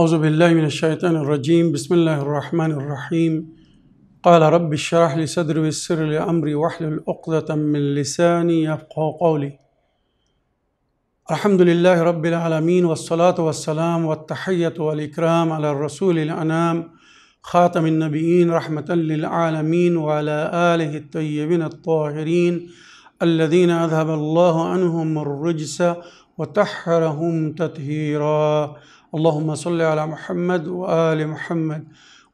أعوذ بالله من الشيطان الرجيم بسم الله الرحمن الرحيم قال رب اشرح لي صدري ويسر لي أمري واحلل عقدة من لساني يفقه قولي الحمد لله رب العالمين والصلاة والسلام والتحية والإكرام على الرسول الأنام خاتم النبيين رحمة للعالمين وعلى آله الطيبين الطاهرين الذين أذهب الله عنهم الرجس وتحرهم تطهيرا اللهم صل على محمد وآل محمد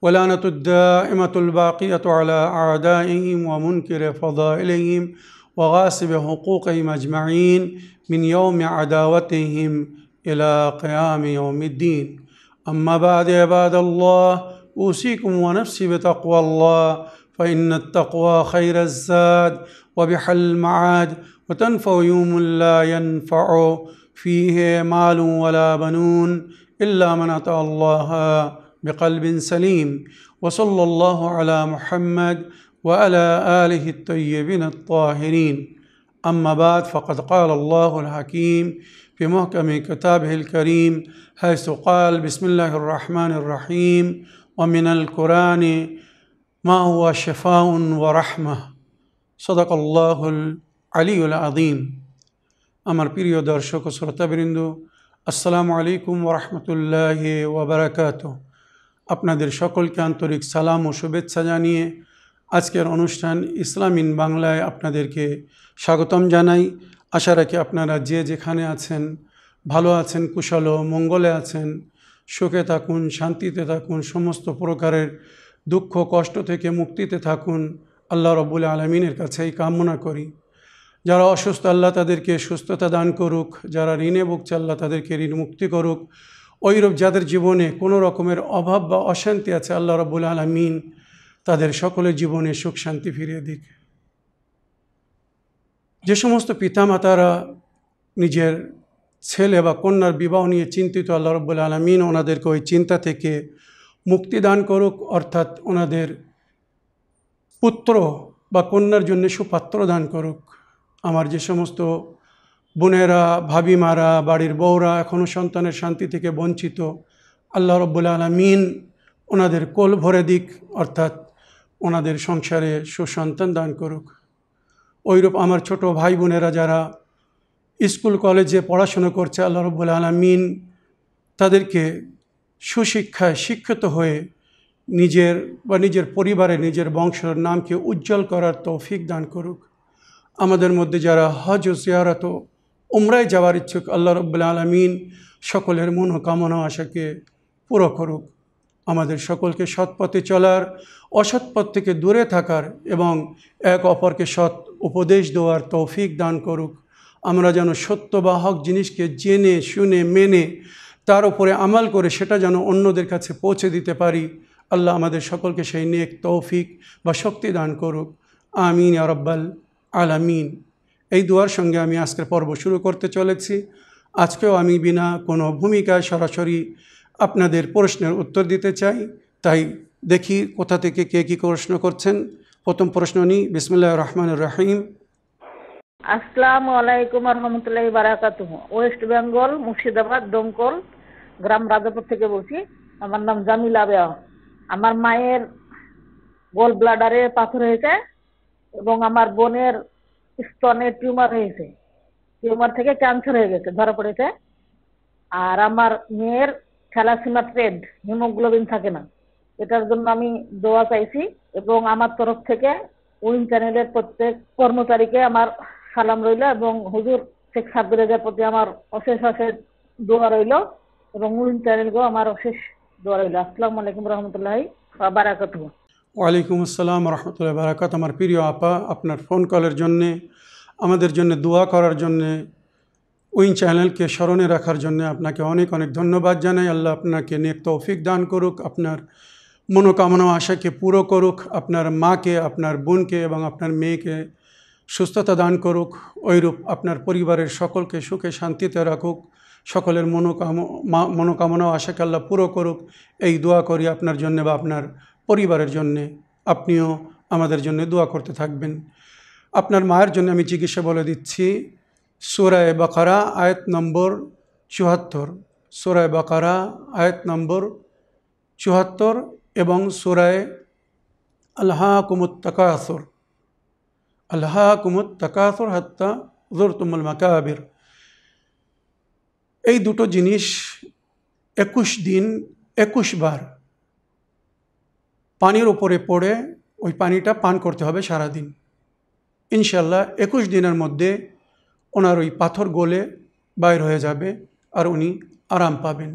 ولانة الدائمة الباقية على أعدائهم ومنكر فضائلهم وغاسب حقوقهم أجمعين من يوم عداوتهم إلى قيام يوم الدين أما بعد عباد الله أوصيكم ونفسي بتقوى الله فإن التقوى خير الزاد وبحل المعاد وتنفع يوم لا ينفع فيه مال ولا بنون إلا من أتى الله بقلب سليم وصلى الله على محمد وعلى آله الطيبين الطاهرين أما بعد فقد قال الله الحكيم في محكم كتابه الكريم حيث قال بسم الله الرحمن الرحيم ومن القرآن ما هو شفاء ورحمة صدق الله العلي العظيم بيريو دار شوكو سورة শ্রোতাবৃন্দ আসসালামু আলাইকুম ওরহমতুল্লাহ ওবরাকাত আপনাদের সকলকে আন্তরিক সালাম ও শুভেচ্ছা জানিয়ে আজকের অনুষ্ঠান ইসলাম ইন বাংলায় আপনাদেরকে স্বাগতম জানাই আশা রাখি আপনারা যে যেখানে আছেন ভালো আছেন কুশল মঙ্গলে আছেন সুখে থাকুন শান্তিতে থাকুন সমস্ত প্রকারের দুঃখ কষ্ট থেকে মুক্তিতে থাকুন আল্লাহ রবুল আলমিনের কাছে এই কামনা করি যারা অসুস্থ আল্লাহ তাদেরকে সুস্থতা দান করুক যারা ঋণে ভুগছে আল্লাহ তাদেরকে ঋণ মুক্তি করুক ওইরূপ যাদের জীবনে কোনো রকমের অভাব বা অশান্তি আছে আল্লাহ রব্বুল আলমিন তাদের সকলের জীবনে সুখ শান্তি ফিরিয়ে দিক যে সমস্ত পিতামাতারা নিজের ছেলে বা কন্যার বিবাহ নিয়ে চিন্তিত আল্লাহ রব্বুল আলমিন ওনাদেরকে ওই চিন্তা থেকে মুক্তি দান করুক অর্থাৎ ওনাদের পুত্র বা কন্যার জন্য সুপাত্র দান করুক আমার যে সমস্ত বোনেরা ভাবিমারা বাড়ির বউরা এখনও সন্তানের শান্তি থেকে বঞ্চিত আল্লাহ রব্বুল আলমিন ওনাদের কোল ভরে দিক অর্থাৎ ওনাদের সংসারে সুসন্তান দান করুক ওইরূপ আমার ছোট ভাই বোনেরা যারা স্কুল কলেজে পড়াশুনো করছে আল্লাহ রব্বুল আলমিন তাদেরকে সুশিক্ষায় শিক্ষিত হয়ে নিজের বা নিজের পরিবারে নিজের বংশের নামকে উজ্জ্বল করার তৌফিক দান করুক আমাদের মধ্যে যারা হজ ও সিয়ারত উমরায় যাওয়ার ইচ্ছুক আল্লাহ রব্বুল্লা আলমিন সকলের মনোকামনা আশাকে পুরো করুক আমাদের সকলকে সৎ পথে চলার অসৎ পথ থেকে দূরে থাকার এবং এক অপরকে সৎ উপদেশ দেওয়ার তৌফিক দান করুক আমরা যেন সত্য বা হক জিনিসকে জেনে শুনে মেনে তার উপরে আমাল করে সেটা যেন অন্যদের কাছে পৌঁছে দিতে পারি আল্লাহ আমাদের সকলকে সেই নেক তৌফিক বা শক্তি দান করুক আমিন আরব্বাল আলামিন এই দুয়ার সঙ্গে আমি আজকের পর্ব শুরু করতে চলেছি আজকেও আমি বিনা কোনো ভূমিকায় সরাসরি আপনাদের প্রশ্নের উত্তর দিতে চাই তাই দেখি কোথা থেকে কে কী প্রশ্ন করছেন প্রথম প্রশ্ন নিই বিসমুল্লাহ রহমান রাহিম আসসালামু আলাইকুম রহমতুল্লাহ বারাকাত ওয়েস্ট বেঙ্গল মুর্শিদাবাদ দমকল গ্রাম রাজাপুর থেকে বলছি আমার নাম জামিলা বেয়া আমার মায়ের গোল ব্লাডারে পাথর হয়েছে এবং আমার বোনের স্তনে টিউমার হয়েছে টিউমার থেকে ক্যান্সার হয়ে গেছে ধরা পড়েছে আর আমার মেয়ের খেলাসিমা ট্রেড হিমোগ্লোবিন থাকে না এটার জন্য আমি দোয়া চাইছি এবং আমার তরফ থেকে উইন চ্যানেলের প্রত্যেক কর্মচারীকে আমার সালাম রইল এবং হুজুর শেখ সাব্বিরের প্রতি আমার অশেষ অশেষ দোয়া রইল এবং উইন চ্যানেলকেও আমার অশেষ দোয়া রইল আসসালামু আলাইকুম রহমতুল্লাহ বারাকাতু ওয়ালাইকুম আসসালাম রহমতুল্লাহ বারাকাত আমার প্রিয় আপা আপনার ফোন কলের জন্যে আমাদের জন্য দোয়া করার জন্যে উইন চ্যানেলকে স্মরণে রাখার জন্য আপনাকে অনেক অনেক ধন্যবাদ জানাই আল্লাহ আপনাকে নেক তৌফিক দান করুক আপনার মনোকামনা আশাকে পুরো করুক আপনার মাকে আপনার বোনকে এবং আপনার মেয়েকে সুস্থতা দান করুক ওইরূপ আপনার পরিবারের সকলকে সুখে শান্তিতে রাখুক সকলের মনোকাম মনোকামনা আশাকে আল্লাহ পুরো করুক এই দোয়া করি আপনার জন্য বা আপনার পরিবারের জন্যে আপনিও আমাদের জন্য দোয়া করতে থাকবেন আপনার মায়ের জন্য আমি চিকিৎসা বলে দিচ্ছি সোরায় বাকারা আয়াত নম্বর চুহাত্তর সোরায় বাকারা আয়াত নম্বর চুহাত্তর এবং সোরায় আল্হা কুমুত আল্লাহ আল্হা তাকা আসর হাত্তা জোরতুমুল মাকাবির এই দুটো জিনিস একুশ দিন একুশ বার পানির ওপরে পড়ে ওই পানিটা পান করতে হবে সারাদিন ইনশাল্লাহ একুশ দিনের মধ্যে ওনার ওই পাথর গলে বাইর হয়ে যাবে আর উনি আরাম পাবেন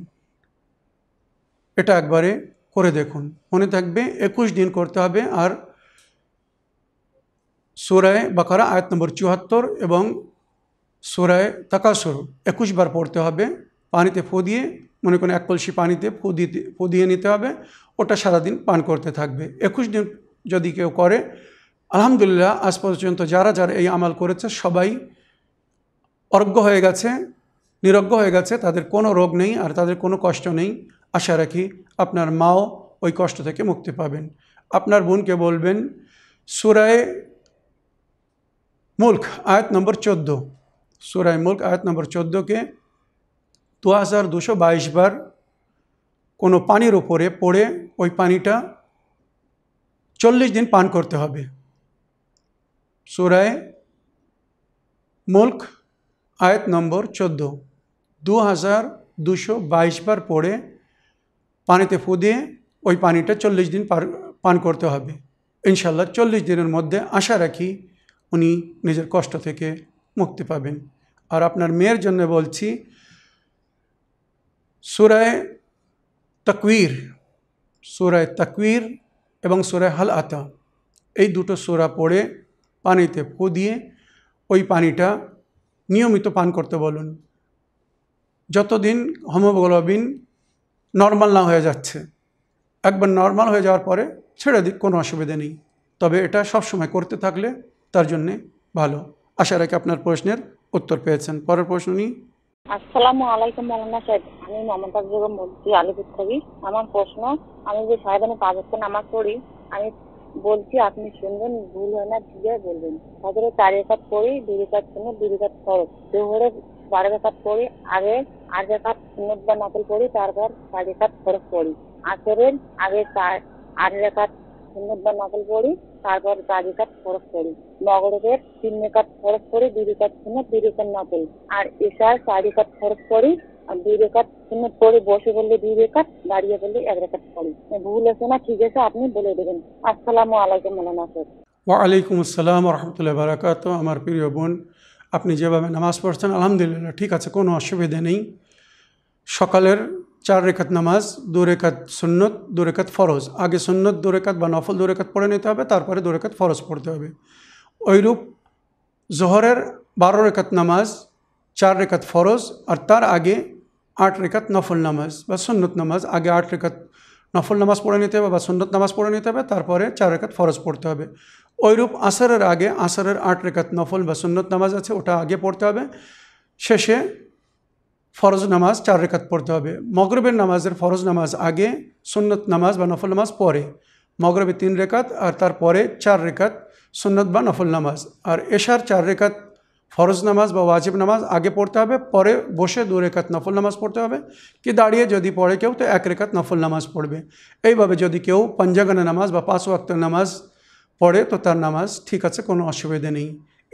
এটা একবারে করে দেখুন মনে থাকবে একুশ দিন করতে হবে আর সোরায় বাকারা আয়াত নম্বর চুয়াত্তর এবং সোরায় তাকাসুর একুশ বার পড়তে হবে পানিতে ফো দিয়ে মনে করেন এক কলসি পানিতে ফুদিতে ফুদিয়ে নিতে হবে ওটা সারাদিন পান করতে থাকবে একুশ দিন যদি কেউ করে আলহামদুলিল্লাহ আজ পর্যন্ত যারা যারা এই আমাল করেছে সবাই অর্ঘ্য হয়ে গেছে নিরজ্ঞ হয়ে গেছে তাদের কোনো রোগ নেই আর তাদের কোনো কষ্ট নেই আশা রাখি আপনার মাও ওই কষ্ট থেকে মুক্তি পাবেন আপনার বোনকে বলবেন সুরায় মুল্ক আয়াত নম্বর চোদ্দো সুরায় মুল্ক আয়াত নম্বর চোদ্দোকে দু হাজার দুশো বাইশ বার কোনো পানির ওপরে পড়ে ওই পানিটা চল্লিশ দিন পান করতে হবে সুরায় মুল্ক আয়াত নম্বর চোদ্দো দু হাজার দুশো বাইশ বার পড়ে পানিতে ফু দিয়ে ওই পানিটা চল্লিশ দিন পান করতে হবে ইনশাল্লাহ চল্লিশ দিনের মধ্যে আশা রাখি উনি নিজের কষ্ট থেকে মুক্তি পাবেন আর আপনার মেয়ের জন্য বলছি সুরায় তকবীর সুরায় তকবীর এবং সুরায় হাল আতা এই দুটো সুরা পড়ে পানিতে ফু দিয়ে ওই পানিটা নিয়মিত পান করতে বলুন যতদিন হোমোগ্লোবিন নর্মাল না হয়ে যাচ্ছে একবার নর্মাল হয়ে যাওয়ার পরে ছেড়ে দিক কোনো অসুবিধা নেই তবে এটা সব সময় করতে থাকলে তার জন্যে ভালো আশা রাখি আপনার প্রশ্নের উত্তর পেয়েছেন পরের প্রশ্ন নিয়ে আসসালামু আলাইকুম মৌলানা সাহেব আমি মমতা বেগম বলছি আলিপুর থেকে আমার প্রশ্ন আমি যে সাহেবানে পাঁচ বছর নামাজ পড়ি আমি বলছি আপনি শুনবেন ভুল হয় না ধীরে বলবেন সদরে চার একাত পড়ি দুই একাত শুনে দুই একাত খরচ দুপুরে বারো একাত পড়ি আগে আট একাত সুন্দর বা নকল পড়ি তারপর চার একাত খরচ পড়ি আসরের আগে চার আট একাত সুন্দর বা নকল পড়ি তারপর বাজিকাত খরচ করি নগরদের তিন রেখাত খরচ করি দুই রেখাত শূন্য দুই না নকল আর এসার চার রেখাত খরচ করি আর দুই রেকাট শূন্য পরে বসে বললে দুই রেকাট দাঁড়িয়ে বললে এক রেখাত করি ভুল আছে না ঠিক আছে আপনি বলে দেবেন আসসালামু আলাইকুম মোলানা ওয়ালাইকুম আসসালাম রহমতুল্লাহ বারাকাত আমার প্রিয় বোন আপনি যেভাবে নামাজ পড়ছেন আলহামদুলিল্লাহ ঠিক আছে কোনো অসুবিধে নেই সকালের চার রেখাত নামাজ দু রেখাত সুন্নত দু রেখাত ফরজ আগে সুন্নত দু রেখাত বা নফল দু রেখাত পড়ে নিতে হবে তারপরে দু রেখাত ফরজ পড়তে হবে ওইরূপ জোহরের বারো রেখাত নামাজ চার রেখাত ফরজ আর তার আগে আট রেখাত নফল নামাজ বা সুন্নত নামাজ আগে আট রেখাত নফল নামাজ পড়ে নিতে হবে বা সুন্নত নামাজ পড়ে নিতে হবে তারপরে চার রেখাত ফরজ পড়তে হবে ওইরূপ আসরের আগে আসরের আট রেখাত নফল বা সুন্নত নামাজ আছে ওটা আগে পড়তে হবে শেষে ফরজ নামাজ চার রেখাত পড়তে হবে মগরবের নামাজের ফরজ নামাজ আগে সুন্নত নামাজ বা নফল নামাজ পরে মগরবে তিন রেখাত আর তারপরে চার রেখাত সুন্নত বা নফল নামাজ আর এশার চার রেখাত ফরজ নামাজ বা ওয়াজিব নামাজ আগে পড়তে হবে পরে বসে দু রেখাত নফল নামাজ পড়তে হবে কি দাঁড়িয়ে যদি পড়ে কেউ তো এক রেখাত নফল নামাজ পড়বে এইভাবে যদি কেউ পঞ্জাগানা নামাজ বা পাঁচ ওয়াক্ত নামাজ পড়ে তো তার নামাজ ঠিক আছে কোনো অসুবিধা নেই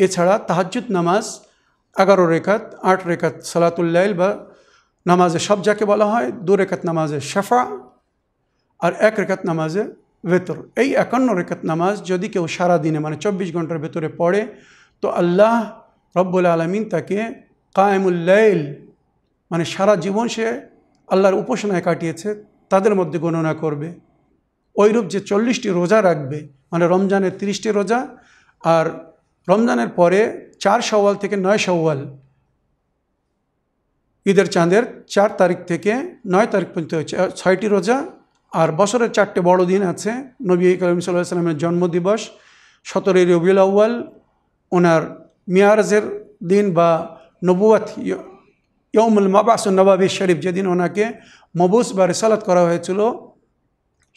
এছাড়া তাহাজুদ নামাজ এগারো রেখাত আট রেখাত সালাতুল্লাইল বা নামাজে সব যাকে বলা হয় দু রেখাত নামাজে শেফা আর এক রেখাত নামাজে ভেতর এই একান্ন রেখাত নামাজ যদি কেউ সারা দিনে মানে চব্বিশ ঘন্টার ভেতরে পড়ে তো আল্লাহ রব্বুল আলমিন তাকে কায়েমুল্লাইল মানে সারা জীবন সে আল্লাহর উপাসনায় কাটিয়েছে তাদের মধ্যে গণনা করবে ওইরূপ যে চল্লিশটি রোজা রাখবে মানে রমজানের তিরিশটি রোজা আর রমজানের পরে চার সওয়াল থেকে নয় সওয়াল ঈদের চাঁদের চার তারিখ থেকে নয় তারিখ পর্যন্ত হয়েছে ছয়টি রোজা আর বছরের চারটে বড় দিন আছে নবী করিম সাল্লাহ জন্মদিবস সতেরোই রবিউল আউ্য়াল ওনার মিয়ারজের দিন বা নবুয়াত ইয়মুল মাবাস নবাবি শরীফ যেদিন ওনাকে মবুস বা রেসালাত করা হয়েছিল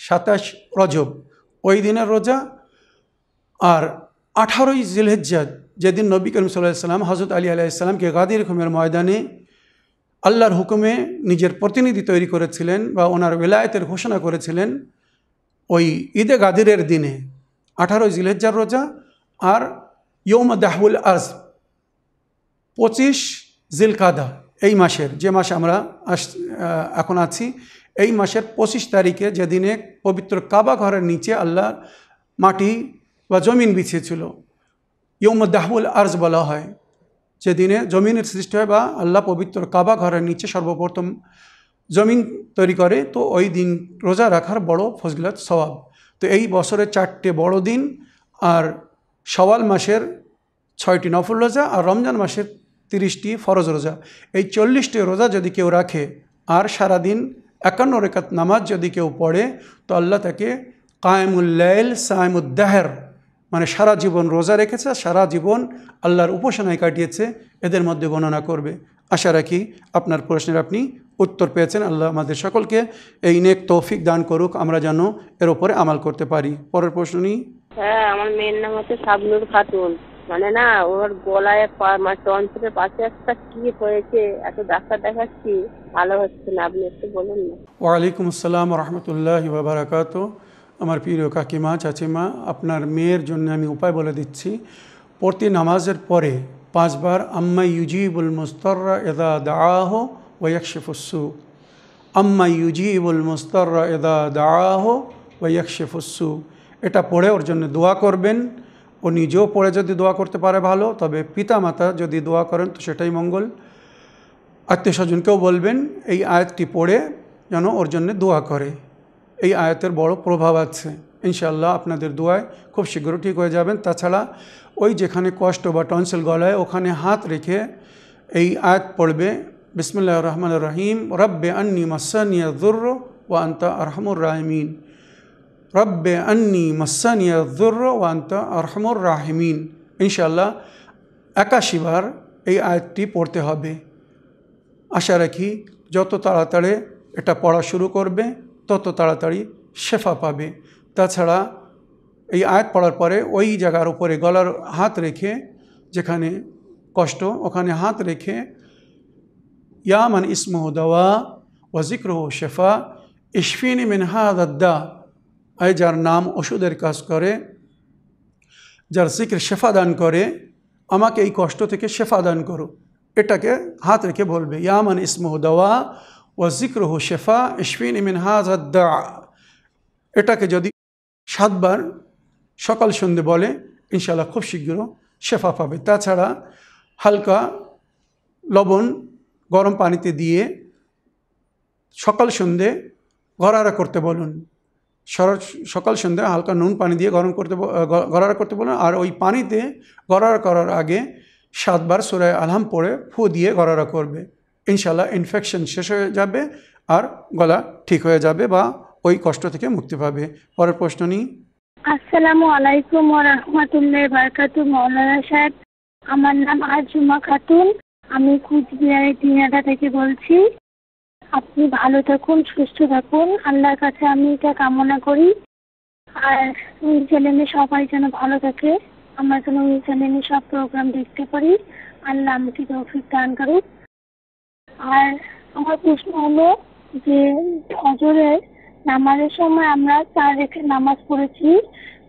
সাতাশ রজব ওই দিনের রোজা আর আঠারোই জিলহজ্জা যেদিন নবী করিম সাল্লাহ সাল্লাম হজরত আলী আলাইসাল্লামকে গাদির খুমের ময়দানে আল্লাহর হুকুমে নিজের প্রতিনিধি তৈরি করেছিলেন বা ওনার বেলায়েতের ঘোষণা করেছিলেন ওই ঈদে গাদিরের দিনে আঠারোই জিলহজ্জার রোজা আর ইয়ৌম দাহবুল আজ পঁচিশ জিলকাদা এই মাসের যে মাসে আমরা আস এখন আছি এই মাসের পঁচিশ তারিখে যেদিনে পবিত্র কাবা ঘরের নিচে আল্লাহ মাটি বা জমিন বিছিয়েছিল ইয়ম দাহবুল আর্জ বলা হয় যেদিনে জমিনের সৃষ্টি হয় বা আল্লাহ পবিত্র কাবা ঘরের নিচে সর্বপ্রথম জমিন তৈরি করে তো ওই দিন রোজা রাখার বড় ফজলত সওয়াব তো এই বছরের চারটে বড় দিন আর সওয়াল মাসের ছয়টি নফল রোজা আর রমজান মাসের তিরিশটি ফরজ রোজা এই চল্লিশটি রোজা যদি কেউ রাখে আর সারাদিন একান্ন রেখাত নামাজ যদি কেউ পড়ে তো আল্লাহ তাকে কায়েমুল্লাইল সায়েমুদ্দাহের মানে সারা জীবন রোজা রেখেছে সারা জীবন আল্লাহর উপাসনায় কাটিয়েছে এদের মধ্যে গণনা করবে আশা রাখি আপনার প্রশ্নের আপনি উত্তর পেয়েছেন আল্লাহ আমাদের সকলকে এই নেক তৌফিক দান করুক আমরা যেন এর ওপরে আমাল করতে পারি পরের প্রশ্ন নিই হ্যাঁ আমার মেয়ের নাম হচ্ছে সাবনুর খাতুন মানে না ওর গলায় মানে টনসিলের পাশে একটা কি হয়েছে এত ডাক্তার দেখাচ্ছি ভালো হচ্ছে না আপনি একটু বলুন না ওয়ালাইকুম আসসালাম রহমতুল্লাহ বাবরাকাতু আমার প্রিয় কাকিমা চাচিমা আপনার মেয়ের জন্য আমি উপায় বলে দিচ্ছি প্রতি নামাজের পরে পাঁচবার আম্মা ইউজিবুল মুস্তররা এদা দাহ ওয়াকশেফুসু আম্মা ইউজিবুল মুস্তররা এদা দাহ ওয়াকশেফুসু এটা পড়ে ওর জন্য দোয়া করবেন ও নিজেও পড়ে যদি দোয়া করতে পারে ভালো তবে পিতা মাতা যদি দোয়া করেন তো সেটাই মঙ্গল আত্মীয় স্বজনকেও বলবেন এই আয়াতটি পড়ে যেন ওর জন্য দোয়া করে এই আয়াতের বড় প্রভাব আছে ইনশাল্লাহ আপনাদের দোয়ায় খুব শীঘ্র ঠিক হয়ে যাবেন তাছাড়া ওই যেখানে কষ্ট বা টনসিল গলায় ওখানে হাত রেখে এই আয়াত পড়বে বিসমুল্লাহ রহমান রহিম রব্বে আন্নি মাসানিয়া দুর্র ও আন্তা আরহামুর রাহমিন রব্বে আন্নি মাসানিয়া দুর্র ও আন্তা আরহামুর রাহমিন ইনশাল্লাহ একাশিবার এই আয়াতটি পড়তে হবে আশা রাখি যত তাড়াতাড়ি এটা পড়া শুরু করবে তত তাড়াতাড়ি শেফা পাবে তাছাড়া এই আয়াত পড়ার পরে ওই জায়গার উপরে গলার হাত রেখে যেখানে কষ্ট ওখানে হাত রেখে ইয়ামান ইসমহ দাওয়া ওয়াজিক্রহ শেফা ইশফিনি মিনহাদাদ্দা আয় যার নাম ওষুধের কাজ করে যার জিক্র শেফা দান করে আমাকে এই কষ্ট থেকে শেফা দান করো এটাকে হাত রেখে বলবে ইয়ামান ইসমহ দাওয়া ওয়াজিক্রহ শেফা ইশফিন মিনহাজ দা এটাকে যদি সাতবার সকাল সন্ধে বলে ইনশাল্লাহ খুব শীঘ্র শেফা পাবে তাছাড়া হালকা লবণ গরম পানিতে দিয়ে সকাল সন্ধে গরারা করতে বলুন সকাল সন্ধ্যে হালকা নুন পানি দিয়ে গরম করতে গরারা করতে বলুন আর ওই পানিতে গরারা করার আগে সাতবার সুরায় আলহাম পরে ফু দিয়ে গরারা করবে ইনশাল্লাহ ইনফেকশন শেষ হয়ে যাবে আর গলা ঠিক হয়ে যাবে বা ওই কষ্ট থেকে মুক্তি পাবে পরের প্রশ্ন নিই আসসালামু আলাইকুম রহমতুল্লাহ বারকাতু মৌলানা সাহেব আমার নাম আজুমা খাতুন আমি কুচবিহারের দিনাটা থেকে বলছি আপনি ভালো থাকুন সুস্থ থাকুন আল্লাহর কাছে আমি এটা কামনা করি আর ছেলে মেয়ে সবাই যেন ভালো থাকে আমরা যেন ছেলে মেয়ে সব প্রোগ্রাম দেখতে পারি আল্লাহ আমাকে তৌফিক দান করুক আর আমার প্রশ্ন হলো যে ফজরের নামাজের সময় আমরা চার রেখে নামাজ পড়েছি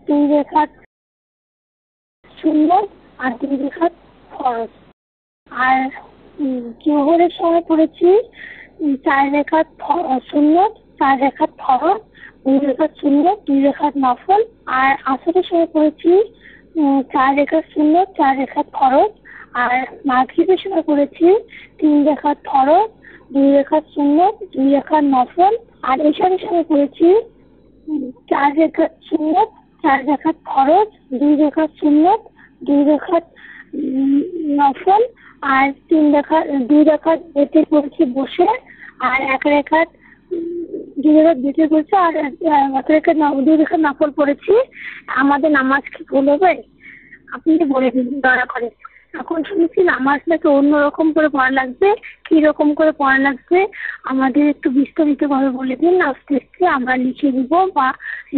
দুই রেখা সুন্দর আর দুই রেখা খরচ আর জোহরের সময় পড়েছি চার রেখা সুন্দর চার রেখা ফরজ দুই রেখা সুন্দর দুই রেখা নফল আর আসরের সময় পড়েছি চার রেখা সুন্দর চার রেখা খরচ আর মার্কস হিসেবে করেছি তিন রেখার ফরজ দুই রেখার সুন্নত দুই রেখার নফল আর এসব হিসাবে করেছি চার রেখার সুন্নত চার রেখার খরচ দুই রেখার সুন্নত দুই রেখার নফল আর তিন রেখার দুই রেখার বেটে করেছি বসে আর এক রেখার দুই রেখার বেটে করেছি আর এক রেখার দুই রেখার নফল পড়েছি আমাদের নামাজ কি ভুল হবে আপনি বলে দিন দয়া করে তখন শুনেছি আমার নাকি অন্যরকম করে পড়া লাগবে কি রকম করে পড়া লাগবে আমাদের একটু বিস্তারিত ভাবে বলে দিন আস্তে আস্তে আমরা লিখে দিব বা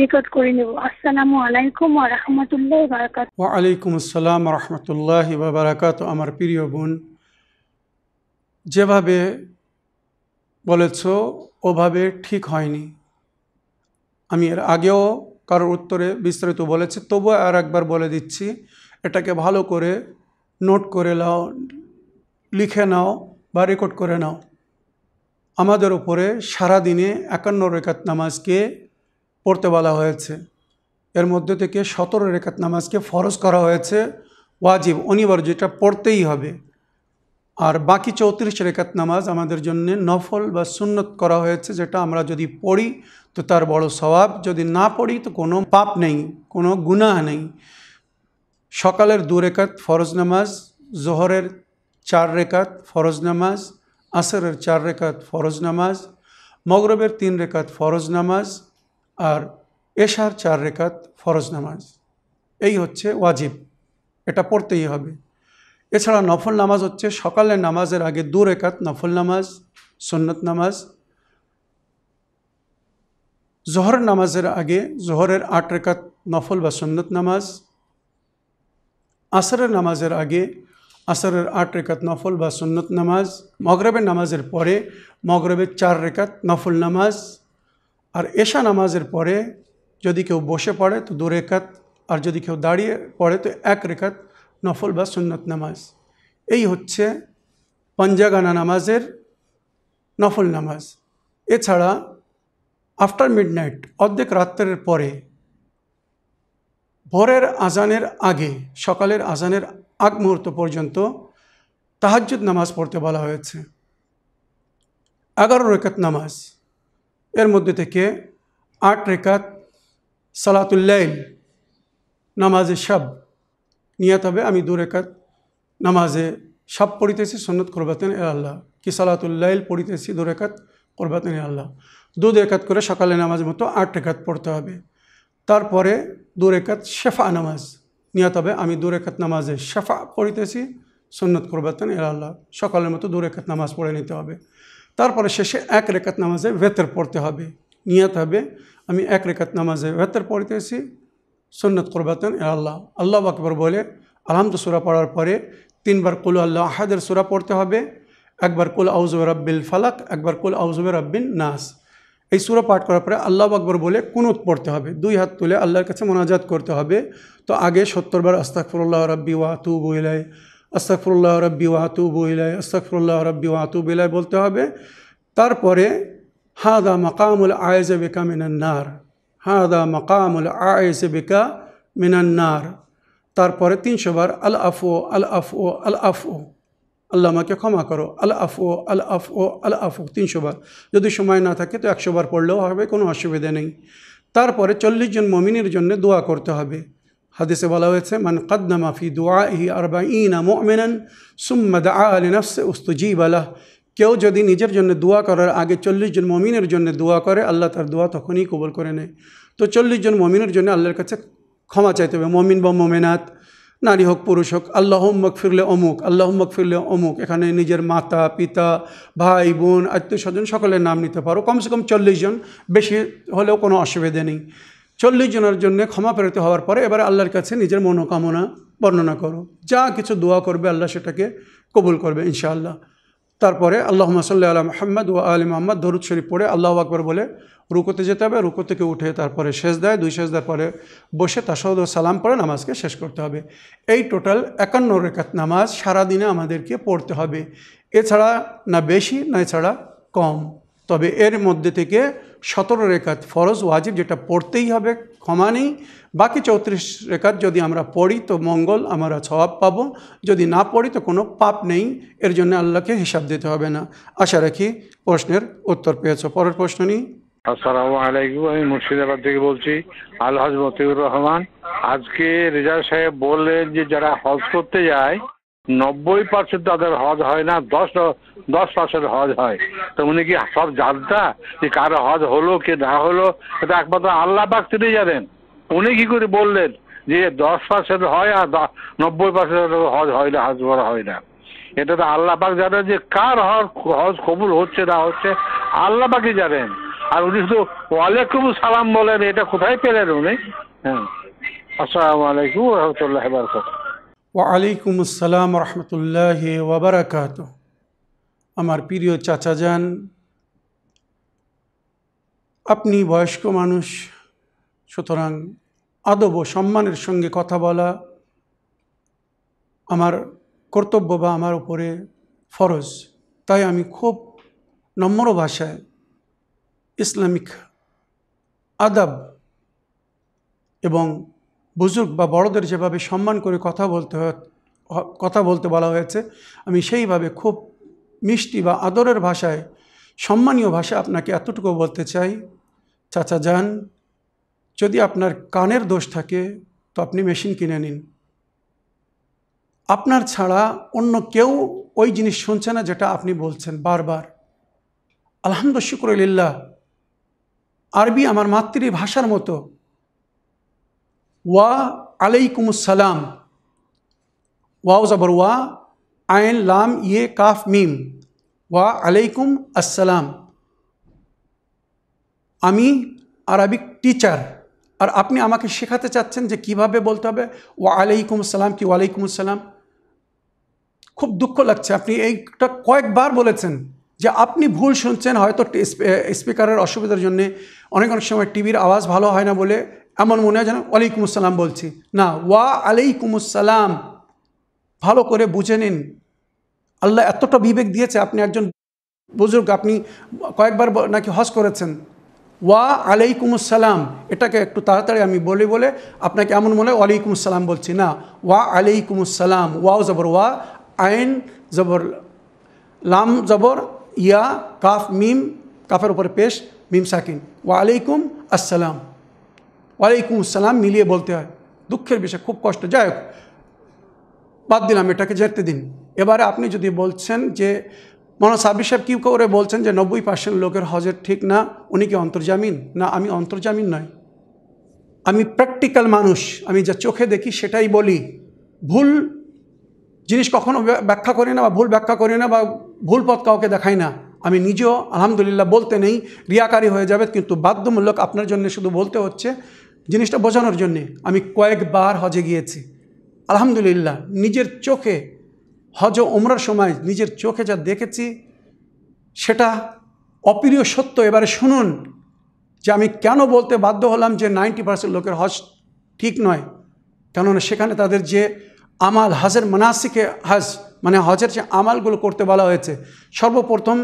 রেকর্ড করে নেব আসসালামু আলাইকুম ওয়া রাহমাতুল্লাহি ওয়া ওয়া আলাইকুম আসসালাম ওয়া রাহমাতুল্লাহি ওয়া আমার প্রিয় বোন যেভাবে বলেছ ওভাবে ঠিক হয়নি আমি এর আগেও কারোর উত্তরে বিস্তারিত বলেছি তবুও আর একবার বলে দিচ্ছি এটাকে ভালো করে নোট করে নাও লিখে নাও বা রেকর্ড করে নাও আমাদের উপরে সারাদিনে একান্ন রেখাত নামাজকে পড়তে বলা হয়েছে এর মধ্যে থেকে সতেরো রেখাত নামাজকে ফরজ করা হয়েছে ওয়াজিব অনিবার্য এটা পড়তেই হবে আর বাকি চৌত্রিশ রেখাত নামাজ আমাদের জন্য নফল বা সুন্নত করা হয়েছে যেটা আমরা যদি পড়ি তো তার বড় স্বভাব যদি না পড়ি তো কোনো পাপ নেই কোনো গুনাহ নেই সকালের দু রেখাত ফরজ নামাজ জোহরের চার রেখাত ফরজ নামাজ আসরের চার রেখাত ফরজ নামাজ মগরবের তিন রেখাত ফরজ নামাজ আর এশার চার রেখাত ফরজ নামাজ এই হচ্ছে ওয়াজিব এটা পড়তেই হবে এছাড়া নফল নামাজ হচ্ছে সকালের নামাজের আগে দু রেখাত নফল নামাজ সন্নত নামাজ জোহর নামাজের আগে জোহরের আট রেখাত নফল বা সন্নত নামাজ আসরের নামাজের আগে আসরের আট রেখাত নফল বা সন্নত নামাজ মগরবের নামাজের পরে মগরবের চার রেখাত নফল নামাজ আর এশা নামাজের পরে যদি কেউ বসে পড়ে তো দু রেখাত আর যদি কেউ দাঁড়িয়ে পড়ে তো এক রেখাত নফল বা সুন্নত নামাজ এই হচ্ছে পঞ্জাগানা নামাজের নফল নামাজ এছাড়া আফটার মিডনাইট অর্ধেক রাত্রের পরে ভোরের আজানের আগে সকালের আজানের আগ মুহূর্ত পর্যন্ত তাহাজ্জুদ নামাজ পড়তে বলা হয়েছে এগারো রেকাত নামাজ এর মধ্যে থেকে আট রেখাত সালাতুল্লাইল নামাজে সব নিয়াত হবে আমি দু রেকাত নামাজে সব পড়িতেছি সন্নত করবাতেন এ আল্লাহ কি সালাতুল্লাইল পড়িতেছি দু রেকাত করবাতেন এ আল্লাহ দু একাত করে সকালে নামাজ মতো আট রেখাত পড়তে হবে তারপরে দুরেকাত শেফা নামাজ নিয়ত হবে আমি দুরেকাত নামাজে শেফা পড়িতেছি সন্ন্যত করবাতেন আল্লাহ সকালের মতো দুরেকাত নামাজ পড়ে নিতে হবে তারপরে শেষে এক রেখাত নামাজে ভেতর পড়তে হবে নিয়ত হবে আমি এক রেখাত নামাজে ভেতর পড়িতেছি সন্ন্যত করবাতেন আল্লাহ আল্লাহ আকবর বলে আলহামদ সুরা পড়ার পরে তিনবার কুল আল্লাহ আহাদের সুরা পড়তে হবে একবার কুল আউজ রব্বিল ফালাক একবার কুল আউজ রব্বিন নাস এই সুরা পাঠ করার পরে আল্লাহ আকবর বলে কুনুত পড়তে হবে দুই হাত তুলে আল্লাহর কাছে মোনাজাত করতে হবে তো আগে সত্তরবার আস্তাকফরুল্লাহ রব্বি ওয়াতু বইলাই আস্তাকফরুল্লাহ রব্বি ওয়াতু বইলাই আস্তাকফরুল্লাহ রব্বি ওয়াতু বইলাই বলতে হবে তারপরে হাদা মকামুল আয়েজ বেকা মিনান্নার হাদা মকামুল আয়েজ বেকা মিনান্নার তারপরে তিনশোবার আল ও আল ও আল ও আল্লাহ আমাকে ক্ষমা করো আল্লাহ আফ ও আল্লাহ আফ ও আল্লাহ আফ ও তিনশোবার যদি সময় না থাকে তো একশোবার পড়লেও হবে কোনো অসুবিধা নেই তারপরে চল্লিশ জন মমিনের জন্য দোয়া করতে হবে হাদিসে বলা হয়েছে মান কাদ্দামা দোয়া ইহি আরবা ইনা মোমেনান সুম্মদ আলী নফসে উস্তুজিব আলাহ কেউ যদি নিজের জন্য দোয়া করার আগে চল্লিশ জন মমিনের জন্য দোয়া করে আল্লাহ তার দোয়া তখনই কবল করে নেয় তো চল্লিশ জন মমিনের জন্য আল্লাহর কাছে ক্ষমা চাইতে হবে মমিন বা মোমেনাথ নারী হোক পুরুষ হোক আল্লাহ মকফিরলে অমুক আল্লাহ ফিরলে অমুক এখানে নিজের মাতা পিতা ভাই বোন আত্মীয় স্বজন সকলের নাম নিতে পারো কমসে কম চল্লিশ জন বেশি হলেও কোনো অসুবিধে নেই চল্লিশ জনের জন্য ক্ষমা প্রেরিত হওয়ার পরে এবার আল্লাহর কাছে নিজের মনোকামনা বর্ণনা করো যা কিছু দোয়া করবে আল্লাহ সেটাকে কবুল করবে ইনশাআল্লাহ তারপরে আল্লাহ সাল্লাহ আল্লাহ মোহাম্মদ ও আলী মোহাম্মদ ধরুদ শরীফ পড়ে আল্লাহ আকবর বলে রুকোতে যেতে হবে রুকো থেকে উঠে তারপরে শেষ দেয় দুই শেষ দেওয়ার পরে বসে তাসাউদ সালাম পরে নামাজকে শেষ করতে হবে এই টোটাল একান্ন রেখাত নামাজ সারাদিনে আমাদেরকে পড়তে হবে এছাড়া না বেশি না এছাড়া কম তবে এর মধ্যে থেকে সতেরো রেখাত ফরজ ওয়াজিব যেটা পড়তেই হবে ক্ষমা নেই বাকি চৌত্রিশ রেখাত যদি আমরা পড়ি তো মঙ্গল আমরা সবাব পাব যদি না পড়ি তো কোনো পাপ নেই এর জন্য আল্লাহকে হিসাব দিতে হবে না আশা রাখি প্রশ্নের উত্তর পেয়েছ পরের প্রশ্ন নিই আসসালামু আলাইকুম আমি মুর্শিদাবাদ থেকে বলছি আল্লাহ মতিউর রহমান আজকে রেজা সাহেব বললেন যে যারা হজ করতে যায় নব্বই পার্সেন্ট তাদের হজ হয় না দশ দশ পার্সেন্ট হজ হয় তো উনি কি সব জানতা যে কারো হজ হলো কে না হলো এটা একমাত্র আল্লাহ পাক তিনি জানেন উনি কি করে বললেন যে দশ পার্সেন্ট হয় আর নব্বই পার্সেন্ট হজ হয় না হজ করা হয় না এটা তো আল্লাহ পাক জানেন যে কার হজ হজ কবুল হচ্ছে না হচ্ছে আল্লাহ পাকই জানেন আর উনি শুধু ওয়ালাইকুম সালাম বলেন এটা কোথায় পেলেন উনি হ্যাঁ আসসালামু আলাইকুম রহমতুল্লাহ বারকাত ওয়ালাইকুম আসসালাম রহমতুল্লাহ ওবরাকাত আমার প্রিয় চাচা যান আপনি বয়স্ক মানুষ সুতরাং আদব ও সম্মানের সঙ্গে কথা বলা আমার কর্তব্য বা আমার উপরে ফরজ তাই আমি খুব নম্র ভাষায় ইসলামিক আদাব এবং বুজুর্গ বা বড়দের যেভাবে সম্মান করে কথা বলতে কথা বলতে বলা হয়েছে আমি সেইভাবে খুব মিষ্টি বা আদরের ভাষায় সম্মানীয় ভাষা আপনাকে এতটুকু বলতে চাই চাচা যান যদি আপনার কানের দোষ থাকে তো আপনি মেশিন কিনে নিন আপনার ছাড়া অন্য কেউ ওই জিনিস শুনছে না যেটা আপনি বলছেন বারবার আলহামদুল শুক্রলিল্লাহ আরবি আমার মাতৃভাষার মতো ওয়া আলাইকুম আসসালাম ওয়া আউযু বরওয়া আইন لام ইয়ে কাফ মিম ওয়া আলাইকুম আসসালাম আমি আরাবিক টিচার আর আপনি আমাকে শিখাতে চাচ্ছেন যে কিভাবে বলতে হবে ওয়া আলাইকুম আসসালাম কি ওয়া আলাইকুম আসসালাম খুব দুঃখ লাগছে আপনি এইটা কয়েকবার বলেছেন যে আপনি ভুল শুনছেন হয়তো স্পিকারের অসুবিধার জন্য অনেক অনেক সময় টিভির আওয়াজ ভালো হয় না বলে এমন মনে হয় যেন ওয়ালাইকুম আসসালাম বলছি না ওয়া আলাইকুমুসালাম ভালো করে বুঝে নিন আল্লাহ এতটা বিবেক দিয়েছে আপনি একজন বুজুর্গ আপনি কয়েকবার নাকি হজ করেছেন ওয়া আলাইকুমুসালাম এটাকে একটু তাড়াতাড়ি আমি বলি বলে আপনাকে এমন মনে হয় ওয়ালাইকুমুসালাম বলছি না ওয়া আলাইকুমুসালাম ওয়াও জবর ওয়া আইন জবর লাম জবর ইয়া কাফ মিম কাফের উপরে পেশ মিম সাকিন ওয়া আলাইকুম আসসালাম ওয়ালাইকুম আসসালাম মিলিয়ে বলতে হয় দুঃখের বিষয় খুব কষ্ট যাই হোক বাদ দিলাম এটাকে যেতে দিন এবারে আপনি যদি বলছেন যে মনো সাব্বির সাহেব কী করে বলছেন যে নব্বই পার্সেন্ট লোকের হজের ঠিক না উনি কি অন্তর্জামিন না আমি অন্তর্জামিন নয় আমি প্র্যাকটিক্যাল মানুষ আমি যা চোখে দেখি সেটাই বলি ভুল জিনিস কখনো ব্যাখ্যা করি না বা ভুল ব্যাখ্যা করি না বা ভুল পথ কাউকে দেখাই না আমি নিজেও আলহামদুলিল্লাহ বলতে নেই রিয়াকারী হয়ে যাবে কিন্তু বাধ্যমূলক আপনার জন্য শুধু বলতে হচ্ছে জিনিসটা বোঝানোর জন্যে আমি কয়েকবার হজে গিয়েছি আলহামদুলিল্লাহ নিজের চোখে হজ ওমরার সময় নিজের চোখে যা দেখেছি সেটা অপ্রিয় সত্য এবারে শুনুন যে আমি কেন বলতে বাধ্য হলাম যে নাইনটি পার্সেন্ট লোকের হজ ঠিক নয় কেননা সেখানে তাদের যে আমাল হজের মানাসিকে হজ মানে হজের যে আমালগুলো করতে বলা হয়েছে সর্বপ্রথম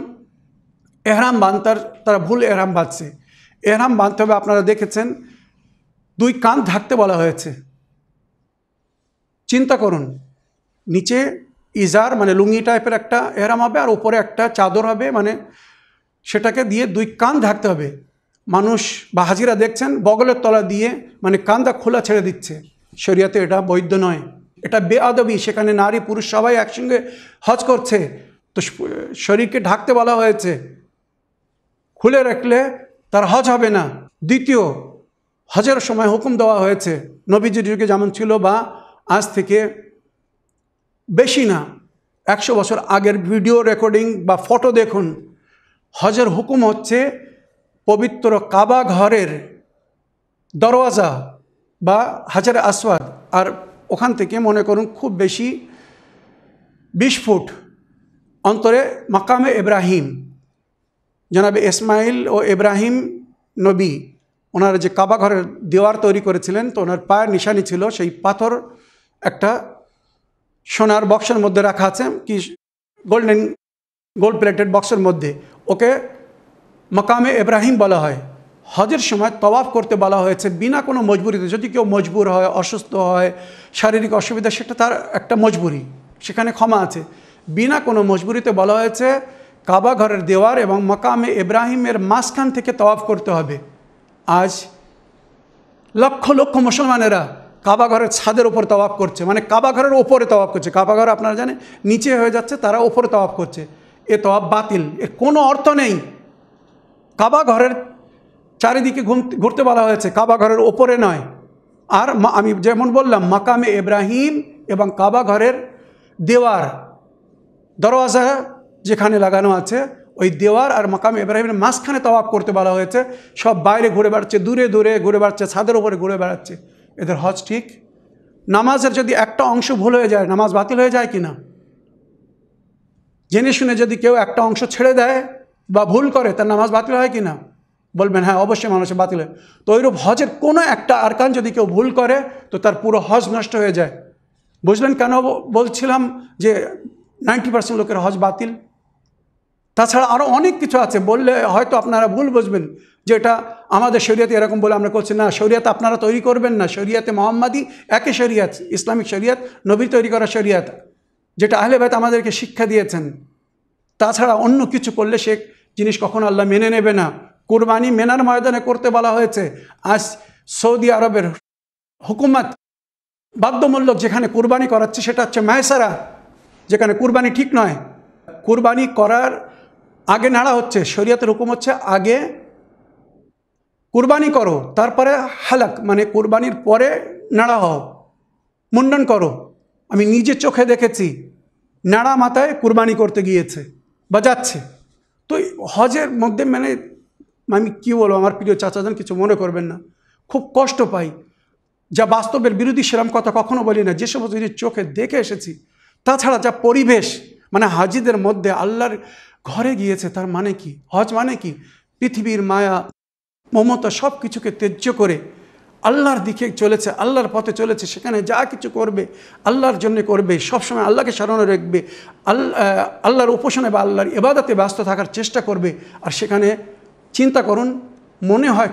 এহরাম বানতার তারা ভুল এহরাম বাঁধছে এহরাম বাঁধতে হবে আপনারা দেখেছেন দুই কান থাকতে বলা হয়েছে চিন্তা করুন নিচে ইজার মানে লুঙ্গি টাইপের একটা এরাম হবে আর উপরে একটা চাদর হবে মানে সেটাকে দিয়ে দুই কান ঢাকতে হবে মানুষ বা হাজিরা দেখছেন বগলের তলা দিয়ে মানে কান্দা খোলা ছেড়ে দিচ্ছে শরিয়াতে এটা বৈধ নয় এটা বেআদবি সেখানে নারী পুরুষ সবাই একসঙ্গে হজ করছে তো শরীরকে ঢাকতে বলা হয়েছে খুলে রাখলে তার হজ হবে না দ্বিতীয় হজের সময় হুকুম দেওয়া হয়েছে নবীজির যুগে যেমন ছিল বা আজ থেকে বেশি না একশো বছর আগের ভিডিও রেকর্ডিং বা ফটো দেখুন হজের হুকুম হচ্ছে পবিত্র কাবা ঘরের দরওয়াজা বা হাজার আসওয়াদ আর ওখান থেকে মনে করুন খুব বেশি বিশ ফুট অন্তরে মাকামে ইব্রাহিম জনাবে ইসমাইল ও ইব্রাহিম নবী ওনার যে কাবা ঘরের দেওয়ার তৈরি করেছিলেন তো ওনার পায়ের নিশানি ছিল সেই পাথর একটা সোনার বক্সের মধ্যে রাখা আছে কি গোল্ডেন গোল্ড প্লেটেড বক্সের মধ্যে ওকে মকামে এব্রাহিম বলা হয় হজের সময় তওয়াফ করতে বলা হয়েছে বিনা কোনো মজবুরিতে যদি কেউ মজবুর হয় অসুস্থ হয় শারীরিক অসুবিধা সেটা তার একটা মজবুরি সেখানে ক্ষমা আছে বিনা কোনো মজবুরিতে বলা হয়েছে কাবা ঘরের দেওয়ার এবং মকামে এব্রাহিমের মাঝখান থেকে তবাফ করতে হবে আজ লক্ষ লক্ষ মুসলমানেরা কাবাঘরের ছাদের ওপর তওয়াপ করছে মানে কাবাঘরের ওপরে তওয়াপ করছে কাবাঘর আপনারা জানেন নিচে হয়ে যাচ্ছে তারা ওপরে তওয়াপ করছে এ তওয়াপ বাতিল এর কোনো অর্থ নেই কাবাঘরের চারিদিকে ঘুরতে বলা হয়েছে কাবাঘরের ওপরে নয় আর আমি যেমন বললাম মাকামে ইব্রাহিম এবং কাবাঘরের দেওয়ার দরওয়াজা যেখানে লাগানো আছে ওই দেওয়ার আর মাকাম ইব্রাহিমের মাঝখানে তওয়াব করতে বলা হয়েছে সব বাইরে ঘুরে বেড়াচ্ছে দূরে দূরে ঘুরে বেড়াচ্ছে ছাদের উপরে ঘুরে বেড়াচ্ছে এদের হজ ঠিক নামাজের যদি একটা অংশ ভুল হয়ে যায় নামাজ বাতিল হয়ে যায় কি না জেনে শুনে যদি কেউ একটা অংশ ছেড়ে দেয় বা ভুল করে তার নামাজ বাতিল হয় কি না বলবেন হ্যাঁ অবশ্যই মানুষের বাতিল হয় তো ওইরূপ হজের কোনো একটা আরকান যদি কেউ ভুল করে তো তার পুরো হজ নষ্ট হয়ে যায় বুঝলেন কেন বলছিলাম যে নাইনটি পার্সেন্ট লোকের হজ বাতিল তাছাড়া আরও অনেক কিছু আছে বললে হয়তো আপনারা ভুল বুঝবেন যেটা আমাদের শরীয়তে এরকম বলে আমরা করছি না শরীয়ত আপনারা তৈরি করবেন না শরীয়তে মোহাম্মদী একে শরীয়ত ইসলামিক শরীয়ত নবী তৈরি করা শরীয়ত যেটা আহলে ভাই আমাদেরকে শিক্ষা দিয়েছেন তাছাড়া অন্য কিছু করলে সে জিনিস কখনো আল্লাহ মেনে নেবে না কোরবানি মেনার ময়দানে করতে বলা হয়েছে আজ সৌদি আরবের হুকুমত বাধ্যমূল্যক যেখানে কোরবানি করাচ্ছে সেটা হচ্ছে মায়সারা যেখানে কোরবানি ঠিক নয় কোরবানি করার আগে নাড়া হচ্ছে শরীয়তের হুকুম হচ্ছে আগে কুরবানি করো তারপরে হালাক মানে কুরবানির পরে নাড়া হও মুন্ডন করো আমি নিজে চোখে দেখেছি নাড়া মাথায় কুরবানি করতে গিয়েছে বা যাচ্ছে তো হজের মধ্যে মানে আমি কি বলবো আমার প্রিয় চাচাজন কিছু মনে করবেন না খুব কষ্ট পাই যা বাস্তবের বিরোধী সেরাম কথা কখনো বলি না যে সমস্ত জিনিস চোখে দেখে এসেছি তাছাড়া যা পরিবেশ মানে হাজিদের মধ্যে আল্লাহর ঘরে গিয়েছে তার মানে কি হজ মানে কি পৃথিবীর মায়া মমতা সব কিছুকে ত্যায্য করে আল্লাহর দিকে চলেছে আল্লাহর পথে চলেছে সেখানে যা কিছু করবে আল্লাহর জন্য করবে সবসময় আল্লাহকে স্মরণে রাখবে আল্লাহর উপাসনে বা আল্লাহর এবাদাতে ব্যস্ত থাকার চেষ্টা করবে আর সেখানে চিন্তা করুন মনে হয়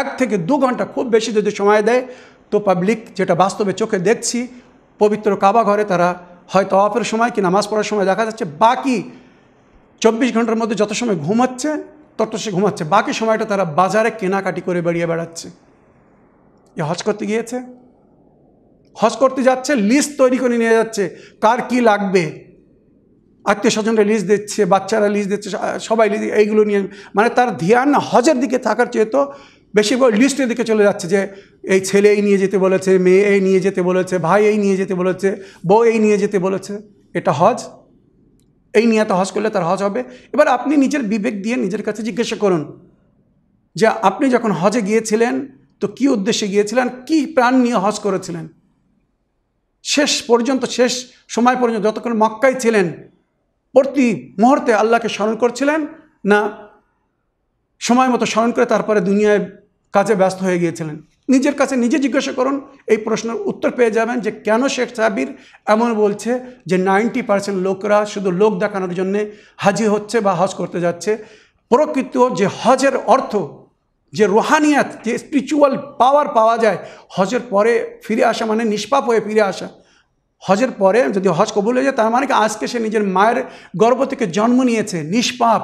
এক থেকে দু ঘন্টা খুব বেশি যদি সময় দেয় তো পাবলিক যেটা বাস্তবে চোখে দেখছি পবিত্র কাবা ঘরে তারা হয়তো অপের সময় কি নামাজ পড়ার সময় দেখা যাচ্ছে বাকি চব্বিশ ঘন্টার মধ্যে যত সময় ঘুমাচ্ছে তত সে ঘুমাচ্ছে বাকি সময়টা তারা বাজারে কেনাকাটি করে বেরিয়ে বেড়াচ্ছে এ হজ করতে গিয়েছে হজ করতে যাচ্ছে লিস্ট তৈরি করে নিয়ে যাচ্ছে কার কি লাগবে আত্মীয় স্বজনরা লিস্ট দিচ্ছে বাচ্চারা লিস্ট দিচ্ছে সবাই এইগুলো নিয়ে মানে তার ধ্যান হজের দিকে থাকার চেয়ে তো বেশিরভাগ লিস্টের দিকে চলে যাচ্ছে যে এই ছেলে এই নিয়ে যেতে বলেছে মেয়ে এই নিয়ে যেতে বলেছে ভাই এই নিয়ে যেতে বলেছে বউ এই নিয়ে যেতে বলেছে এটা হজ এই নিয়াতে হজ করলে তার হজ হবে এবার আপনি নিজের বিবেক দিয়ে নিজের কাছে জিজ্ঞাসা করুন যে আপনি যখন হজে গিয়েছিলেন তো কি উদ্দেশ্যে গিয়েছিলেন কি প্রাণ নিয়ে হজ করেছিলেন শেষ পর্যন্ত শেষ সময় পর্যন্ত যতক্ষণ মক্কায় ছিলেন প্রতি মুহূর্তে আল্লাহকে স্মরণ করছিলেন না সময় মতো স্মরণ করে তারপরে দুনিয়ায় কাজে ব্যস্ত হয়ে গিয়েছিলেন নিজের কাছে নিজে জিজ্ঞাসা করুন এই প্রশ্নের উত্তর পেয়ে যাবেন যে কেন শেখ সাবির এমন বলছে যে নাইনটি পার্সেন্ট লোকরা শুধু লোক দেখানোর জন্যে হাজি হচ্ছে বা হজ করতে যাচ্ছে প্রকৃত যে হজের অর্থ যে রোহানিয়াত যে স্পিরিচুয়াল পাওয়ার পাওয়া যায় হজের পরে ফিরে আসা মানে নিষ্পাপ হয়ে ফিরে আসা হজের পরে যদি হজ কবুল হয়ে যায় তার মানে কি আজকে সে নিজের মায়ের গর্ভ থেকে জন্ম নিয়েছে নিষ্পাপ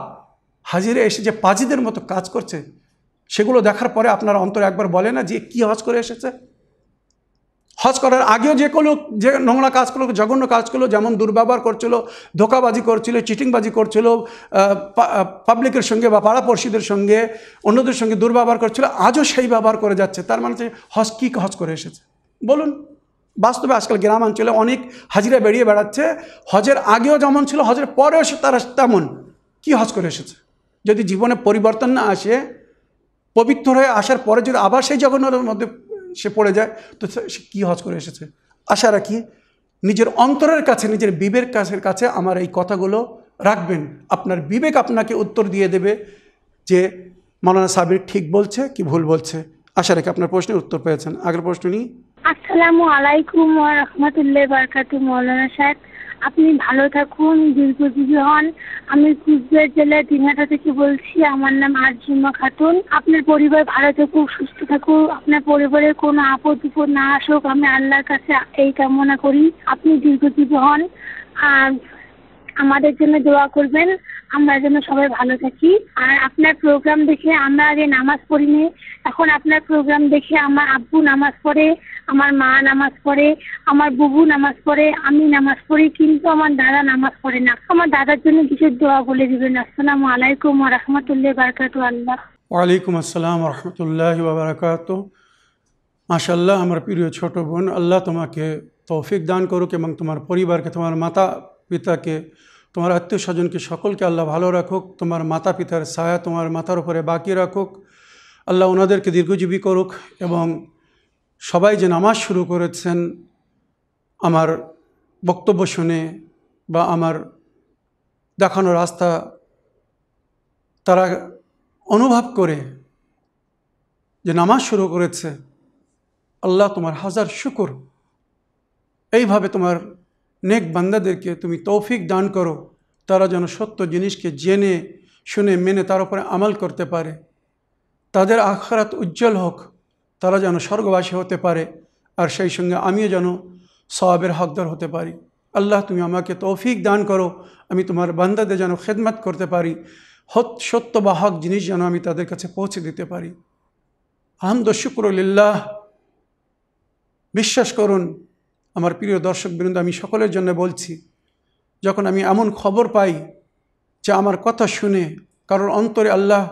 হাজিরে এসে যে পাজিদের মতো কাজ করছে সেগুলো দেখার পরে আপনার অন্তরে একবার বলে না যে কি হজ করে এসেছে হজ করার আগেও যে কোনো যে নোংরা কাজগুলো জঘন্য কাজগুলো যেমন দুর্ব্যবহার করছিল ধোকাবাজি করছিল চিটিংবাজি করছিল পাবলিকের সঙ্গে বা পাড়াপড়শিদের সঙ্গে অন্যদের সঙ্গে দুর্ব্যবহার করছিল আজও সেই ব্যবহার করে যাচ্ছে তার মানে হজ কী হজ করে এসেছে বলুন বাস্তবে আজকাল গ্রামাঞ্চলে অনেক হাজিরা বেরিয়ে বেড়াচ্ছে হজের আগেও যেমন ছিল হজের পরেও সে তারা তেমন কী হজ করে এসেছে যদি জীবনে পরিবর্তন না আসে পবিত্র হয়ে আসার পরে যদি আবার সেই জঘন্যের মধ্যে সে পড়ে যায় তো সে কী হজ করে এসেছে আশা রাখি নিজের অন্তরের কাছে নিজের বিবেক কাছের কাছে আমার এই কথাগুলো রাখবেন আপনার বিবেক আপনাকে উত্তর দিয়ে দেবে যে মৌলানা সাবির ঠিক বলছে কি ভুল বলছে আশা রাখি আপনার প্রশ্নের উত্তর পেয়েছেন আগের প্রশ্ন নিই আসসালামু আলাইকুম ওয়া রাহমাতুল্লাহি ওয়া বারাকাতুহু মৌলানা সাহেব আপনি ভালো থাকুন দীর্ঘজীবী হন আমি কুচবিহার জেলার দিনহাটা থেকে বলছি আমার নাম আরজুমা খাতুন আপনার পরিবার ভালো থাকুক সুস্থ থাকুক আপনার পরিবারের কোনো আপদ বিপদ না আসুক আমি আল্লাহর কাছে এই কামনা করি আপনি দীর্ঘজীবী হন আর আমাদের জন্য দোয়া করবেন আমরা যেন সবাই ভালো থাকি আর আপনার প্রোগ্রাম দেখে আমরা আগে নামাজ পড়িনি এখন আপনার প্রোগ্রাম দেখে আমার আব্বু নামাজ পড়ে আমার মা নামাজ পড়ে আমার বুবু নামাজ পড়ে আমি নামাজ পড়ি কিন্তু আমার দাদা নামাজ পড়ে না আমার দাদার জন্য কিছু দোয়া বলে দিবেন আসসালাম আলাইকুম রহমতুল্লাহ বারকাতু আল্লাহ ওয়ালাইকুম আসসালাম রহমতুল্লাহ বারাকাত মাশাল্লাহ আমার প্রিয় ছোট বোন আল্লাহ তোমাকে তৌফিক দান করুক এবং তোমার পরিবারকে তোমার মাতা পিতাকে তোমার আত্মীয় স্বজনকে সকলকে আল্লাহ ভালো রাখুক তোমার মাতা পিতার ছায়া তোমার মাথার উপরে বাকি রাখুক আল্লাহ ওনাদেরকে দীর্ঘজীবী করুক এবং সবাই যে নামাজ শুরু করেছেন আমার বক্তব্য শুনে বা আমার দেখানো রাস্তা তারা অনুভব করে যে নামাজ শুরু করেছে আল্লাহ তোমার হাজার শুকুর এইভাবে তোমার নেক বান্দাদেরকে তুমি তৌফিক দান করো তারা যেন সত্য জিনিসকে জেনে শুনে মেনে তার উপরে আমাল করতে পারে তাদের আখরাত উজ্জ্বল হোক তারা যেন স্বর্গবাসী হতে পারে আর সেই সঙ্গে আমিও যেন সবাবের হকদার হতে পারি আল্লাহ তুমি আমাকে তৌফিক দান করো আমি তোমার বান্দাদের যেন খেদমাত করতে পারি হত সত্য বা হক জিনিস যেন আমি তাদের কাছে পৌঁছে দিতে পারি আহমদ শুক্রলিল্লাহ বিশ্বাস করুন আমার প্রিয় দর্শক বৃন্দ আমি সকলের জন্য বলছি যখন আমি এমন খবর পাই যে আমার কথা শুনে কারোর অন্তরে আল্লাহ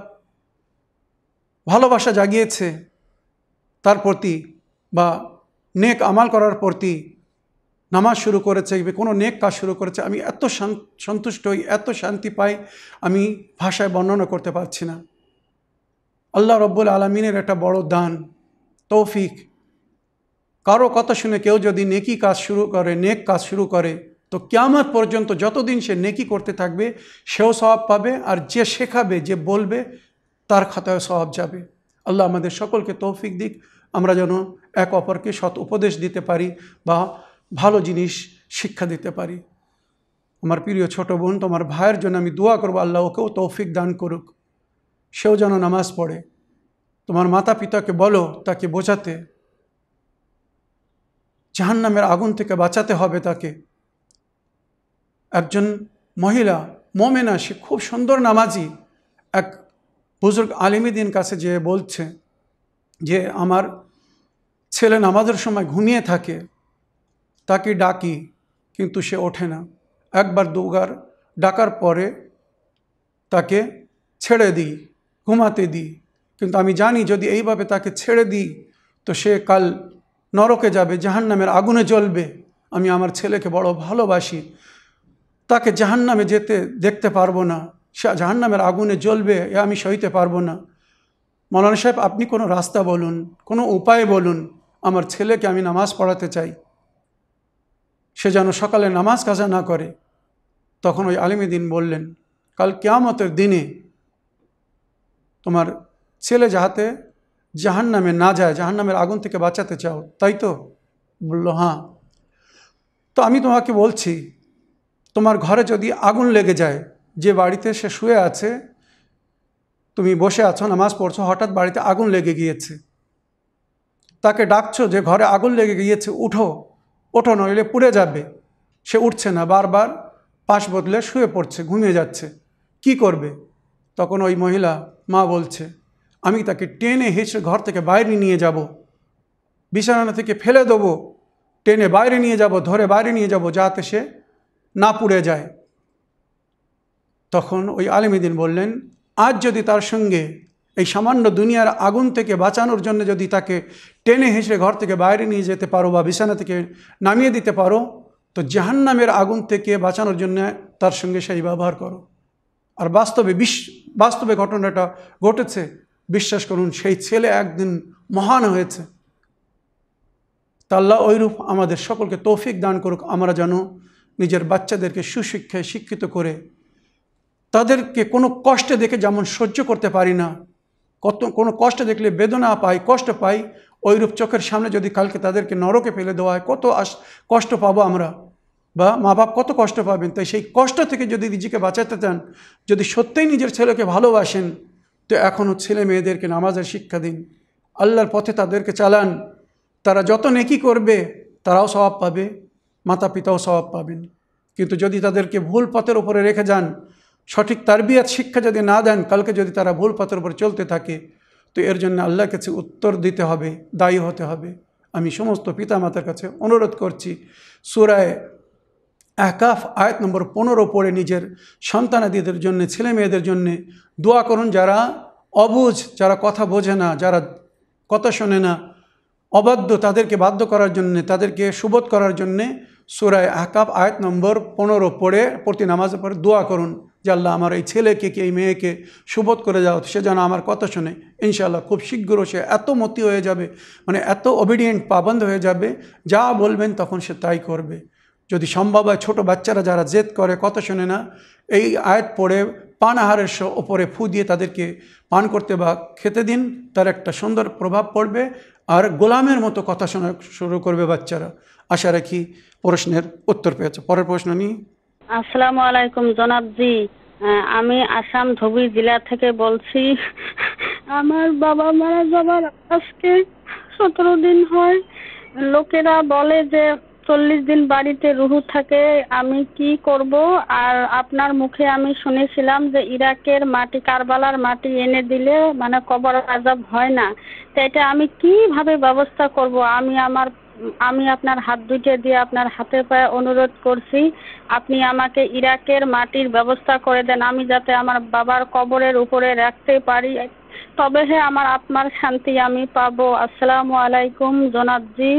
ভালোবাসা জাগিয়েছে তার প্রতি বা নেক আমাল করার প্রতি নামাজ শুরু করেছে কোনো নেক কাজ শুরু করেছে আমি এত সন্তুষ্ট হই এত শান্তি পাই আমি ভাষায় বর্ণনা করতে পারছি না আল্লাহ রব্বুল আলমিনের একটা বড় দান তৌফিক কারো কথা শুনে কেউ যদি নেকি কাজ শুরু করে নেক কাজ শুরু করে তো ক্যামত পর্যন্ত যতদিন সে নেকি করতে থাকবে সেও স্বভাব পাবে আর যে শেখাবে যে বলবে তার খাতায় স্বভাব যাবে আল্লাহ আমাদের সকলকে তৌফিক দিক আমরা যেন এক অপরকে সৎ উপদেশ দিতে পারি বা ভালো জিনিস শিক্ষা দিতে পারি আমার প্রিয় ছোট বোন তোমার ভাইয়ের জন্য আমি দোয়া করবো আল্লাহ ওকেও তৌফিক দান করুক সেও যেন নামাজ পড়ে তোমার মাতা পিতাকে বলো তাকে বোঝাতে জাহান্নামের আগুন থেকে বাঁচাতে হবে তাকে একজন মহিলা মোমেনা সে খুব সুন্দর নামাজি এক বুজুর্গ আলিমিদিন কাছে যেয়ে বলছে যে আমার ছেলে নামাজের সময় ঘুমিয়ে থাকে তাকে ডাকি কিন্তু সে ওঠে না একবার দুবার ডাকার পরে তাকে ছেড়ে দিই ঘুমাতে দিই কিন্তু আমি জানি যদি এইভাবে তাকে ছেড়ে দিই তো সে কাল নরকে যাবে জাহান্নামের আগুনে জ্বলবে আমি আমার ছেলেকে বড় ভালোবাসি তাকে জাহান্নামে যেতে দেখতে পারবো না সে জাহান্নামের আগুনে জ্বলবে এ আমি সইতে পারবো না মৌলানা সাহেব আপনি কোনো রাস্তা বলুন কোনো উপায় বলুন আমার ছেলেকে আমি নামাজ পড়াতে চাই সে যেন সকালে নামাজ কাজা না করে তখন ওই আলিমী দিন বললেন কাল কেয়ামতের দিনে তোমার ছেলে যাহাতে জাহান নামে না যায় জাহান নামের আগুন থেকে বাঁচাতে চাও তাই তো বলল হ্যাঁ তো আমি তোমাকে বলছি তোমার ঘরে যদি আগুন লেগে যায় যে বাড়িতে সে শুয়ে আছে তুমি বসে আছো নামাজ পড়ছো হঠাৎ বাড়িতে আগুন লেগে গিয়েছে তাকে ডাকছো যে ঘরে আগুন লেগে গিয়েছে উঠো ওঠো নইলে পুড়ে যাবে সে উঠছে না বারবার পাশ বদলে শুয়ে পড়ছে ঘুমিয়ে যাচ্ছে কি করবে তখন ওই মহিলা মা বলছে আমি তাকে টেনে হেঁচড়ে ঘর থেকে বাইরে নিয়ে যাব বিছানা থেকে ফেলে দেবো টেনে বাইরে নিয়ে যাব ধরে বাইরে নিয়ে যাব যাতে সে না পুড়ে যায় তখন ওই আলেমিদিন বললেন আজ যদি তার সঙ্গে এই সামান্য দুনিয়ার আগুন থেকে বাঁচানোর জন্য যদি তাকে টেনে হেসে ঘর থেকে বাইরে নিয়ে যেতে পারো বা বিছানা থেকে নামিয়ে দিতে পারো তো জাহান্নামের আগুন থেকে বাঁচানোর জন্য তার সঙ্গে সেই ব্যবহার করো আর বাস্তবে বিশ বাস্তবে ঘটনাটা ঘটেছে বিশ্বাস করুন সেই ছেলে একদিন মহান হয়েছে তাল্লা ঐরূপ আমাদের সকলকে তৌফিক দান করুক আমরা যেন নিজের বাচ্চাদেরকে সুশিক্ষায় শিক্ষিত করে তাদেরকে কোনো কষ্টে দেখে যেমন সহ্য করতে পারি না কত কোনো কষ্ট দেখলে বেদনা পাই কষ্ট পাই ওইরূপ চোখের সামনে যদি কালকে তাদেরকে নরকে ফেলে দেওয়া হয় কত কষ্ট পাবো আমরা বা মা বাপ কত কষ্ট পাবেন তাই সেই কষ্ট থেকে যদি নিজেকে বাঁচাতে চান যদি সত্যিই নিজের ছেলেকে ভালোবাসেন তো এখনও ছেলে মেয়েদেরকে নামাজের শিক্ষা দিন আল্লাহর পথে তাদেরকে চালান তারা যত নেকি করবে তারাও স্বভাব পাবে মাতা পিতাও স্বভাব পাবেন কিন্তু যদি তাদেরকে ভুল পথের ওপরে রেখে যান সঠিক তারবিয়াত শিক্ষা যদি না দেন কালকে যদি তারা ভুল পথের উপরে চলতে থাকে তো এর জন্য আল্লাহর কাছে উত্তর দিতে হবে দায়ী হতে হবে আমি সমস্ত পিতা মাতার কাছে অনুরোধ করছি সুরায় একাফ আয়াত নম্বর পনেরো পড়ে নিজের সন্তানাদিদের জন্য ছেলে মেয়েদের জন্য দোয়া করুন যারা অবুজ যারা কথা বোঝে না যারা কথা শোনে না অবাধ্য তাদেরকে বাধ্য করার জন্যে তাদেরকে সুবোধ করার জন্যে সুরায় আকাব আয়াত নম্বর পনেরো পড়ে প্রতি নামাজের পরে দোয়া করুন যে আল্লাহ আমার এই ছেলেকে কি এই মেয়েকে সুবোধ করে যাও সে যেন আমার কথা শোনে ইনশাআল্লাহ খুব শীঘ্র সে এত মতি হয়ে যাবে মানে এত অবিডিয়েন্ট পাবন্দ হয়ে যাবে যা বলবেন তখন সে তাই করবে যদি সম্ভব হয় ছোটো বাচ্চারা যারা জেদ করে কথা শোনে না এই আয়াত পড়ে পানাহারের ওপরে ফু দিয়ে তাদেরকে পান করতে বা খেতে দিন তার একটা সুন্দর প্রভাব পড়বে আর গোলামের মতো কথা শোনা শুরু করবে বাচ্চারা আশা রাখি প্রশ্নের উত্তর পেয়েছে পরের প্রশ্ন নি আসসালামু আলাইকুম জনাবজি আমি আসাম ধুবুরি জেলা থেকে বলছি আমার বাবা মারা যাবার আজকে সতেরো দিন হয় লোকেরা বলে যে চল্লিশ দিন বাড়িতে রুহু থাকে আমি কি করব আর আপনার মুখে আমি শুনেছিলাম যে ইরাকের মাটি কারবালার মাটি এনে দিলে মানে কবর আজাব হয় না তো এটা আমি কিভাবে ব্যবস্থা করব আমি আমার আমি আপনার হাত দুইটা দিয়ে আপনার হাতে পায়ে অনুরোধ করছি আপনি আমাকে ইরাকের মাটির ব্যবস্থা করে দেন আমি যাতে আমার বাবার কবরের উপরে রাখতে পারি তবে হে আমার আত্মার শান্তি আমি পাবো আসসালামু আলাইকুম জনাবজি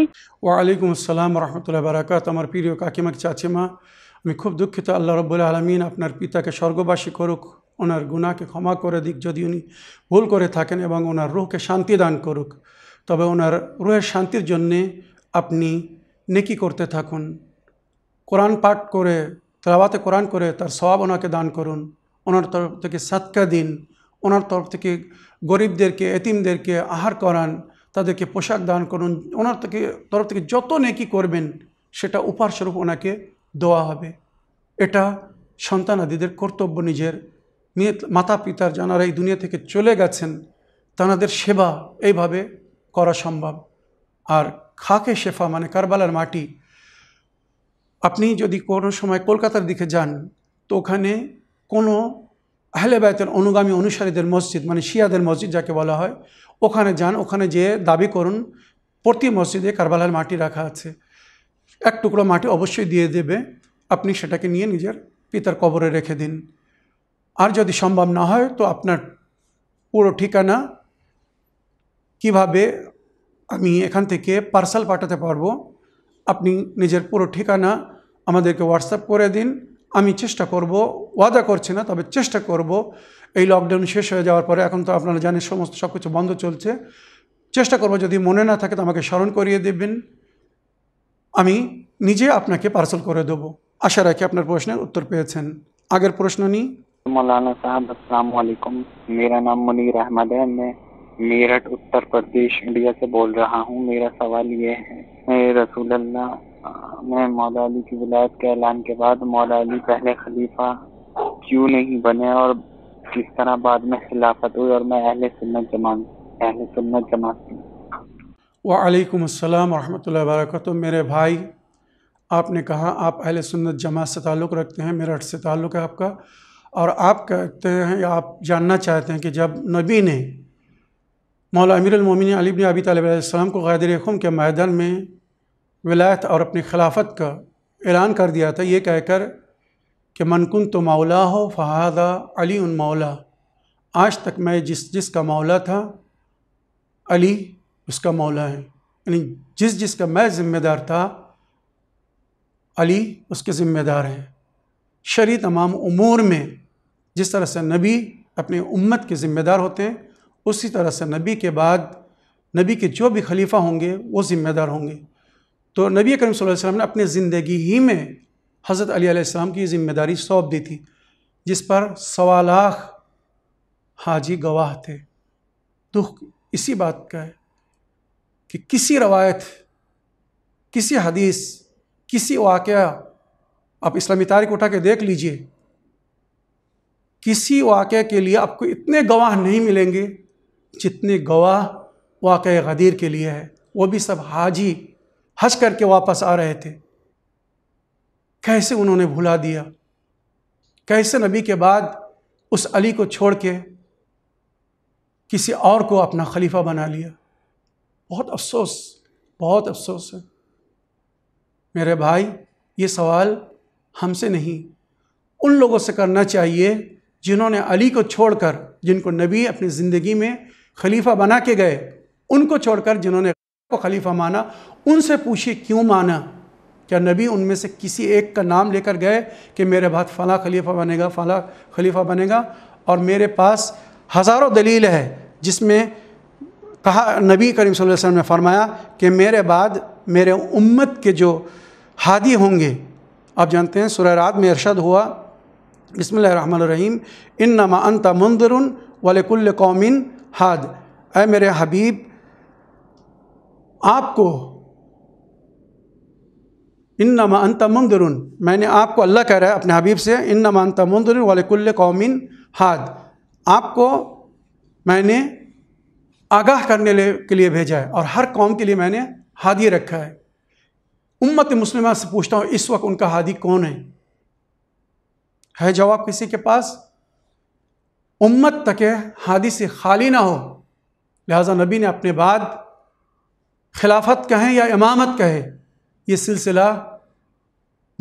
আলাইকুম আসসালাম রহমতুল্লাহ বারাকাত আমার প্রিয় কাকিমার চাচিমা আমি খুব দুঃখিত আল্লাহ রব্বুল্লাহ আলমিন আপনার পিতাকে স্বর্গবাসী করুক ওনার গুণাকে ক্ষমা করে দিক যদি উনি ভুল করে থাকেন এবং ওনার রুহকে শান্তি দান করুক তবে ওনার রুহের শান্তির জন্যে আপনি নেকি করতে থাকুন কোরআন পাঠ করে তেলাবাতে কোরআন করে তার সবাব ওনাকে দান করুন ওনার তরফ থেকে সাতকা দিন ওনার তরফ থেকে গরিবদেরকে এতিমদেরকে আহার করান তাদেরকে পোশাক দান করুন ওনার থেকে তরফ থেকে যত নেকি করবেন সেটা উপহারস্বরূপ ওনাকে দেওয়া হবে এটা সন্তানাদিদের কর্তব্য নিজের মাতা পিতার যারা এই দুনিয়া থেকে চলে গেছেন তাঁদের সেবা এইভাবে করা সম্ভব আর খাকে শেফা মানে কারবালার মাটি আপনি যদি কোনো সময় কলকাতার দিকে যান তো ওখানে কোনো আহলে বায়তের অনুগামী অনুসারীদের মসজিদ মানে শিয়াদের মসজিদ যাকে বলা হয় ওখানে যান ওখানে যেয়ে দাবি করুন প্রতি মসজিদে কারবালার মাটি রাখা আছে এক টুকরো মাটি অবশ্যই দিয়ে দেবে আপনি সেটাকে নিয়ে নিজের পিতার কবরে রেখে দিন আর যদি সম্ভব না হয় তো আপনার পুরো ঠিকানা কিভাবে আমি এখান থেকে পার্সাল পাঠাতে পারবো আপনি নিজের পুরো ঠিকানা আমাদেরকে হোয়াটসঅ্যাপ করে দিন আমি চেষ্টা করব ওয়াদা করছি না তবে চেষ্টা করব এই লকডাউন শেষ হয়ে যাওয়ার পরে এখন তো আপনারা জানেন সমস্ত সব কিছু বন্ধ চলছে চেষ্টা করব যদি মনে না থাকে তো আমাকে স্মরণ করিয়ে দেবেন আমি নিজে আপনাকে পার্সেল করে দেব আশা রাখি আপনার প্রশ্নের উত্তর পেয়েছেন আগের প্রশ্ন নিই মৌলানা সাহেব अस्सलाम আলাইকুম मेरा नाम मुनीर अहमद है मैं मेरठ उत्तर प्रदेश इंडिया से बोल रहा हूँ मेरा सवाल ये है ने मौला अली की विलायत के ऐलान के बाद मौला अली पहले खलीफा क्यों नहीं बने और किस तरह बाद में खिलाफत हुई और मैं अहले सुन्नत जमात अहले सुन्नत जमात की वालेकुम अस्सलाम वरहमतुल्लाहि वबरकatuh मेरे भाई आपने कहा आप अहले सुन्नत जमात से ताल्लुक़ रखते हैं मेरठ से ताल्लुक़ है आपका और आप कहते हैं या आप जानना चाहते हैं कि जब नबी ने मौला अमीरमिन अलीबन अबी तलब को गैदर खुम के मैदान में विलायत और अपनी खिलाफत का ऐलान कर दिया था ये कहकर कि मनकुन तो मौला हो फ़हादा अली उन मौला आज तक मैं जिस जिस का मौला था अली उसका मौला है यानी जिस जिस का मैं ज़िम्मेदार था अली उसके ज़िम्मेदार हैं शरी तमाम उमूर में जिस तरह से नबी अपने उम्मत के ज़िम्मेदार होते हैं उसी तरह से नबी के बाद नबी के जो भी खलीफा होंगे वो ज़िम्मेदार होंगे तो नबी करीम वसल्लम ने अपने ज़िंदगी ही में हज़रत अली की ज़िम्मेदारी सौंप दी थी जिस पर सवा लाख हाजी गवाह थे दुख इसी बात का है कि किसी रवायत किसी हदीस किसी वाक़ आप इस्लामी तारीख उठा के देख लीजिए किसी वाक़े के लिए आपको इतने गवाह नहीं मिलेंगे जितने गवाह वाक़ गदीर के लिए है वो भी सब हाजी हंस करके वापस आ रहे थे कैसे उन्होंने भुला दिया कैसे नबी के बाद उस अली को छोड़ के किसी और को अपना खलीफा बना लिया बहुत अफसोस बहुत अफसोस है मेरे भाई ये सवाल हमसे नहीं उन लोगों से करना चाहिए जिन्होंने अली को छोड़कर जिनको नबी अपनी ज़िंदगी में खलीफा बना के गए उनको छोड़कर जिन्होंने को खलीफा माना उनसे पूछिए क्यों माना क्या नबी उनमें से किसी एक का नाम लेकर गए कि मेरे बाद फ़ला खलीफा बनेगा फ़ला खलीफा बनेगा और मेरे पास हज़ारों दलील है जिसमें कहा नबी करीम वसल्लम ने फरमाया कि मेरे बाद मेरे उम्मत के जो हादी होंगे आप जानते हैं सुररात में अरशद हुआ बसमीम इन नमा अनता मंदरुन वालकुल्ल कौमिन हाद ए मेरे हबीब आपको इन नमा अंत मंदरुन मैंने आपको अल्लाह कह रहा है अपने हबीब से इन नमा अंत दरुन वालकुल्ल कौमिन हाद आपको मैंने आगाह करने के लिए भेजा है और हर कौम के लिए मैंने हादी रखा है उम्मत मुस्लिम से पूछता हूँ इस वक्त उनका हादी कौन है है जवाब किसी के पास उम्मत तक हादी से खाली ना हो लिहाजा नबी ने अपने बाद खिलाफत कहें या इमामत कहें ये सिलसिला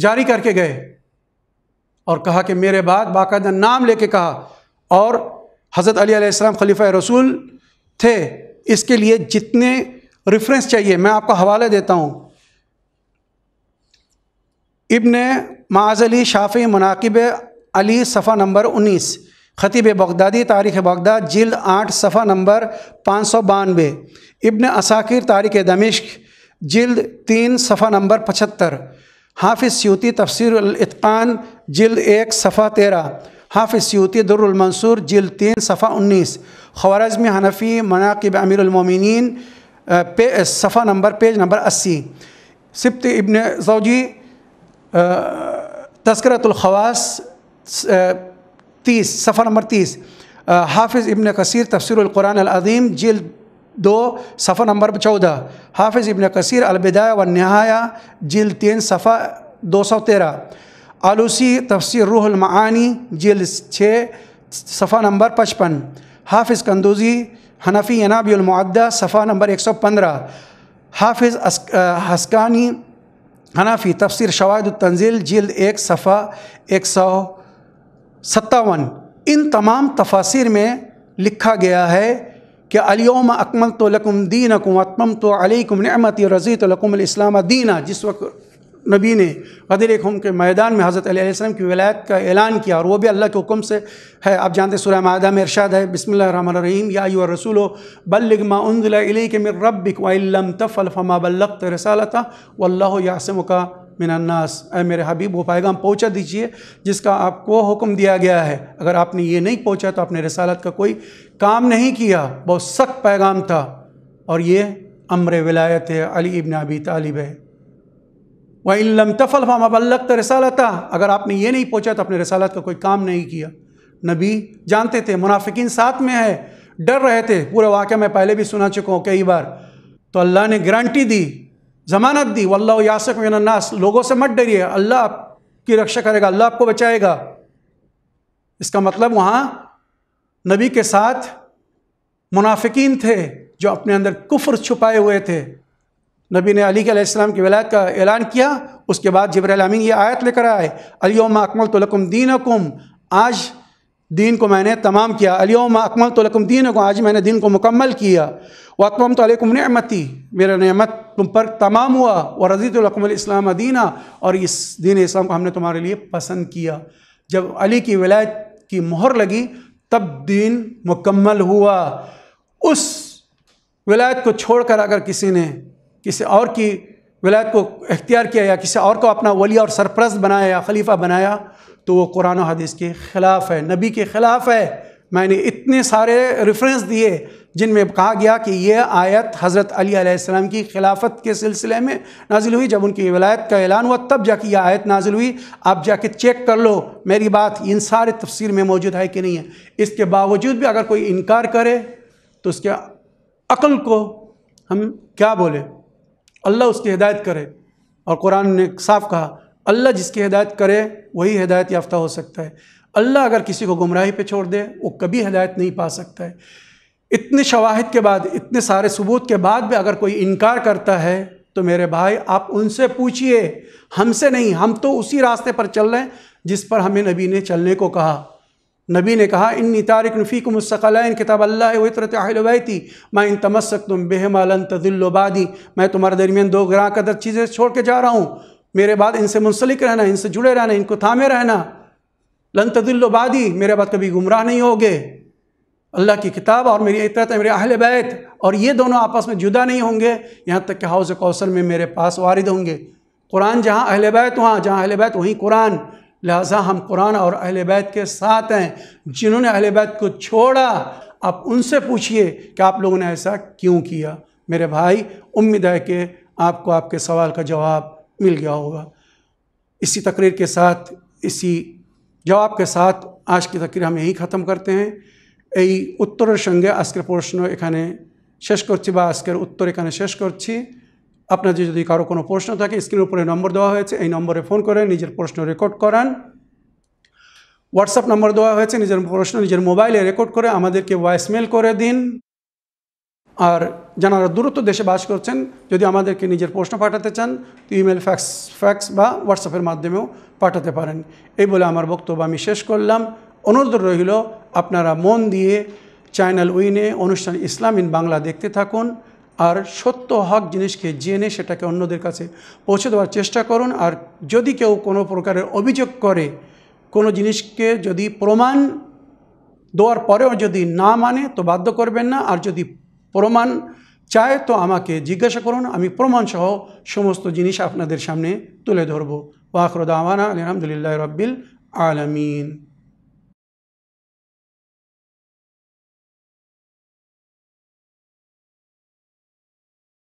जारी करके गए और कहा कि मेरे बाद बाकायदा नाम लेके कहा और हज़रत अली खलीफा रसूल थे इसके लिए जितने रेफरेंस चाहिए मैं आपको हवाले देता हूँ माज़ अली शाफ़ी मुनाकिब अली सफ़ा नंबर उन्नीस ख़तीब बगदादी तारीख़ बगदाद जिल आठ सफ़ा नंबर पाँच सौ बानवे इबन असाकिर तारीख़ दमिश्क जिल्द तीन सफ़ा नंबर पचहत्तर हाफिज़ स्यूती तफसरतकान जिल्द एक सफ़ा तेरह हाफिज़ स्यूती दुरमनसूर जिल तीन सफ़ा उन्नीस खवारजम हनफ़ी मनाकब अमीरमिन पे सफ़ा नंबर पेज नंबर अस्सी सिप्त इबन जोजी तस्करतलखवास तीस सफर नंबर तीस हाफिज़ इबन कसर तफसरकुरानदीम अज़ीम दो सफ़ा नंबर चौदह हाफिज़ इबन कसर अलबिदा व नहाया जल तीन सफ़ा दो सौ तेरह आलूसी तफसर रूहलमानी जल छः सफ़ा नंबर पचपन हाफिज़ कंदूजी हनफ़ी अनाबियलमदा सफ़ा नंबर एक सौ पंद्रह हाफिज़ हस्कानी हनाफ़ी तफसर शवाद तंजील जिल्द एक सफ़ा एक सौ सत्तावन इन तमाम तफासिर में लिखा गया है कि अलियोम अकमल तो लकुम दीन अकुम अतमम तो अलीकुम नमत रज़ी तो लकुम इस्लाम दीना जिस वक्त नबी ने गदर के मैदान में हज़रत वसम की विलायत का ऐलान किया और वो भी अल्लाह के हुक्म से है आप जानते सुरह मादा में इरशाद है बिसमीम या यू रसूल बल्लमा उनदिल के मिर रबिक वम तफ़ल फ़मा बल्लत रसालता वल्ला यासम का मिनन्नास अः मेरे हबीब वो पैगाम पहुँचा दीजिए जिसका आपको हुक्म दिया गया है अगर आपने ये नहीं पहुँचा तो आपने रसालत का कोई काम नहीं किया बहुत सख्त पैगाम था और ये अमर विलायत है अली इबन अबी तालिब है वम तफ़ल मबल्लक तो था अगर आपने ये नहीं पहुँचा तो आपने रसालत का कोई काम नहीं किया नबी जानते थे मुनाफिकिन साथ में है डर रहे थे पूरा वाक़ मैं पहले भी सुना चुका हूँ कई बार तो अल्लाह ने गारंटी दी ज़मानत दी वल्ला यासक मिनन्नास लोगों से मत डरिए अल्लाह आपकी रक्षा करेगा अल्लाह आपको बचाएगा इसका मतलब वहाँ नबी के साथ मुनाफिकीन थे जो अपने अंदर कुफ्र छुपाए हुए थे नबी ने अली आसमाम की वलायत का ऐलान किया उसके बाद जब्रामीन ये आयत लेकर आए अलियोम अकमल तलकुम दीन आज दीन को मैंने तमाम किया अलियोम अकमल तो लकम दीन को आज मैंने दीन को मुकम्मल किया व अकमम तो नमती मेरा नमत तुम पर तमाम हुआ व रज़ीतलकमल इस्लाम दीना और इस दीन इस्लाम को हमने तुम्हारे लिए पसंद किया जब अली की विलायत की मोहर लगी तब दीन मुकम्मल हुआ उस विलायत को छोड़कर अगर किसी ने किसी और की विलायत को अख्तियार किया या किसी और को अपना वली और सरप्रस्त बनाया या खलीफा बनाया तो वो कुरान हदीस के ख़िलाफ़ है नबी के ख़िलाफ़ है मैंने इतने सारे रेफरेंस दिए जिनमें कहा गया कि यह आयत हज़रत अली की खिलाफत के सिलसिले में नाजिल हुई जब उनकी वलायत का ऐलान हुआ तब जाके यह आयत नाजिल हुई आप जाके चेक कर लो मेरी बात इन सारे तफसीर में मौजूद है कि नहीं है इसके बावजूद भी अगर कोई इनकार करे तो उसके अक़ल को हम क्या बोले अल्लाह उसकी हिदायत करे और कुरान ने साफ कहा अल्लाह जिसकी हिदायत करे वही हिदायत याफ्ता हो सकता है अल्लाह अगर किसी को गुमराही पे छोड़ दे वो कभी हिदायत नहीं पा सकता है इतने शवाहद के बाद इतने सारे सबूत के बाद भी अगर कोई इनकार करता है तो मेरे भाई आप उनसे पूछिए हमसे नहीं हम तो उसी रास्ते पर चल रहे हैं जिस पर हमें नबी ने चलने को कहा नबी ने कहा इन तारिक नफ़ीक इन किताब अल्लाह वतरत थी मैं इन तमस्क तुम बेहमालन तदिल्लोबादी मैं तुम्हारे दरमियान दो ग्राह कदर चीज़ें छोड़ के जा रहा हूँ मेरे बाद इनसे मुंसलिक रहना इनसे जुड़े रहना इनको थामे रहना लन तदिल्लबादी मेरे बाद कभी गुमराह नहीं होगे अल्लाह की किताब और मेरी इतरत मेरे अहल बैत और ये दोनों आपस में जुदा नहीं होंगे यहाँ तक कि हाउस कौसर में मेरे पास वारिद होंगे कुरान जहाँ अहल बैत वहाँ जहाँ अहल बैत वहीं कुरान लिहाजा हम कुरान और अहल बैत के साथ हैं जिन्होंने अहल बैत को छोड़ा आप उनसे पूछिए कि आप लोगों ने ऐसा क्यों किया मेरे भाई उम्मीद है कि आपको आपके सवाल का जवाब मिल गया होगा इसी तकरीर के साथ इसी जवाब के साथ आज की तकरीर हम यही ख़त्म करते हैं यही उत्तर संगे आज के प्रश्न एखे शेष कर आजकल उत्तर एखे शेष कर अपना जी जो कारो को प्रश्न था स्क्रीन ऊपर नम्बर देवा नम्बरे फोन कर निजे प्रश्न रेकर्ड करान ह्वाट्सअप नम्बर देवा निजे प्रश्न निजे मोबाइले रेकर्ड कर वसमेल कर दिन আর যারা দূরত্ব দেশে বাস করছেন যদি আমাদেরকে নিজের প্রশ্ন পাঠাতে চান তো ইমেল ফ্যাক্স ফ্যাক্স বা হোয়াটসঅ্যাপের মাধ্যমেও পাঠাতে পারেন এই বলে আমার বক্তব্য আমি শেষ করলাম অনুরোধ রইল আপনারা মন দিয়ে চ্যানেল উইনে অনুষ্ঠান ইসলাম ইন বাংলা দেখতে থাকুন আর সত্য হক জিনিসকে জেনে সেটাকে অন্যদের কাছে পৌঁছে দেওয়ার চেষ্টা করুন আর যদি কেউ কোনো প্রকারের অভিযোগ করে কোনো জিনিসকে যদি প্রমাণ দেওয়ার পরেও যদি না মানে তো বাধ্য করবেন না আর যদি প্রমাণ চায় তো আমাকে জিজ্ঞাসা করুন আমি প্রমাণসহ সমস্ত জিনিস আপনাদের সামনে তুলে ধরব ওয়াকরুদ আওয়ানা আলহামদুলিল্লাহ রব্বিল আলমিন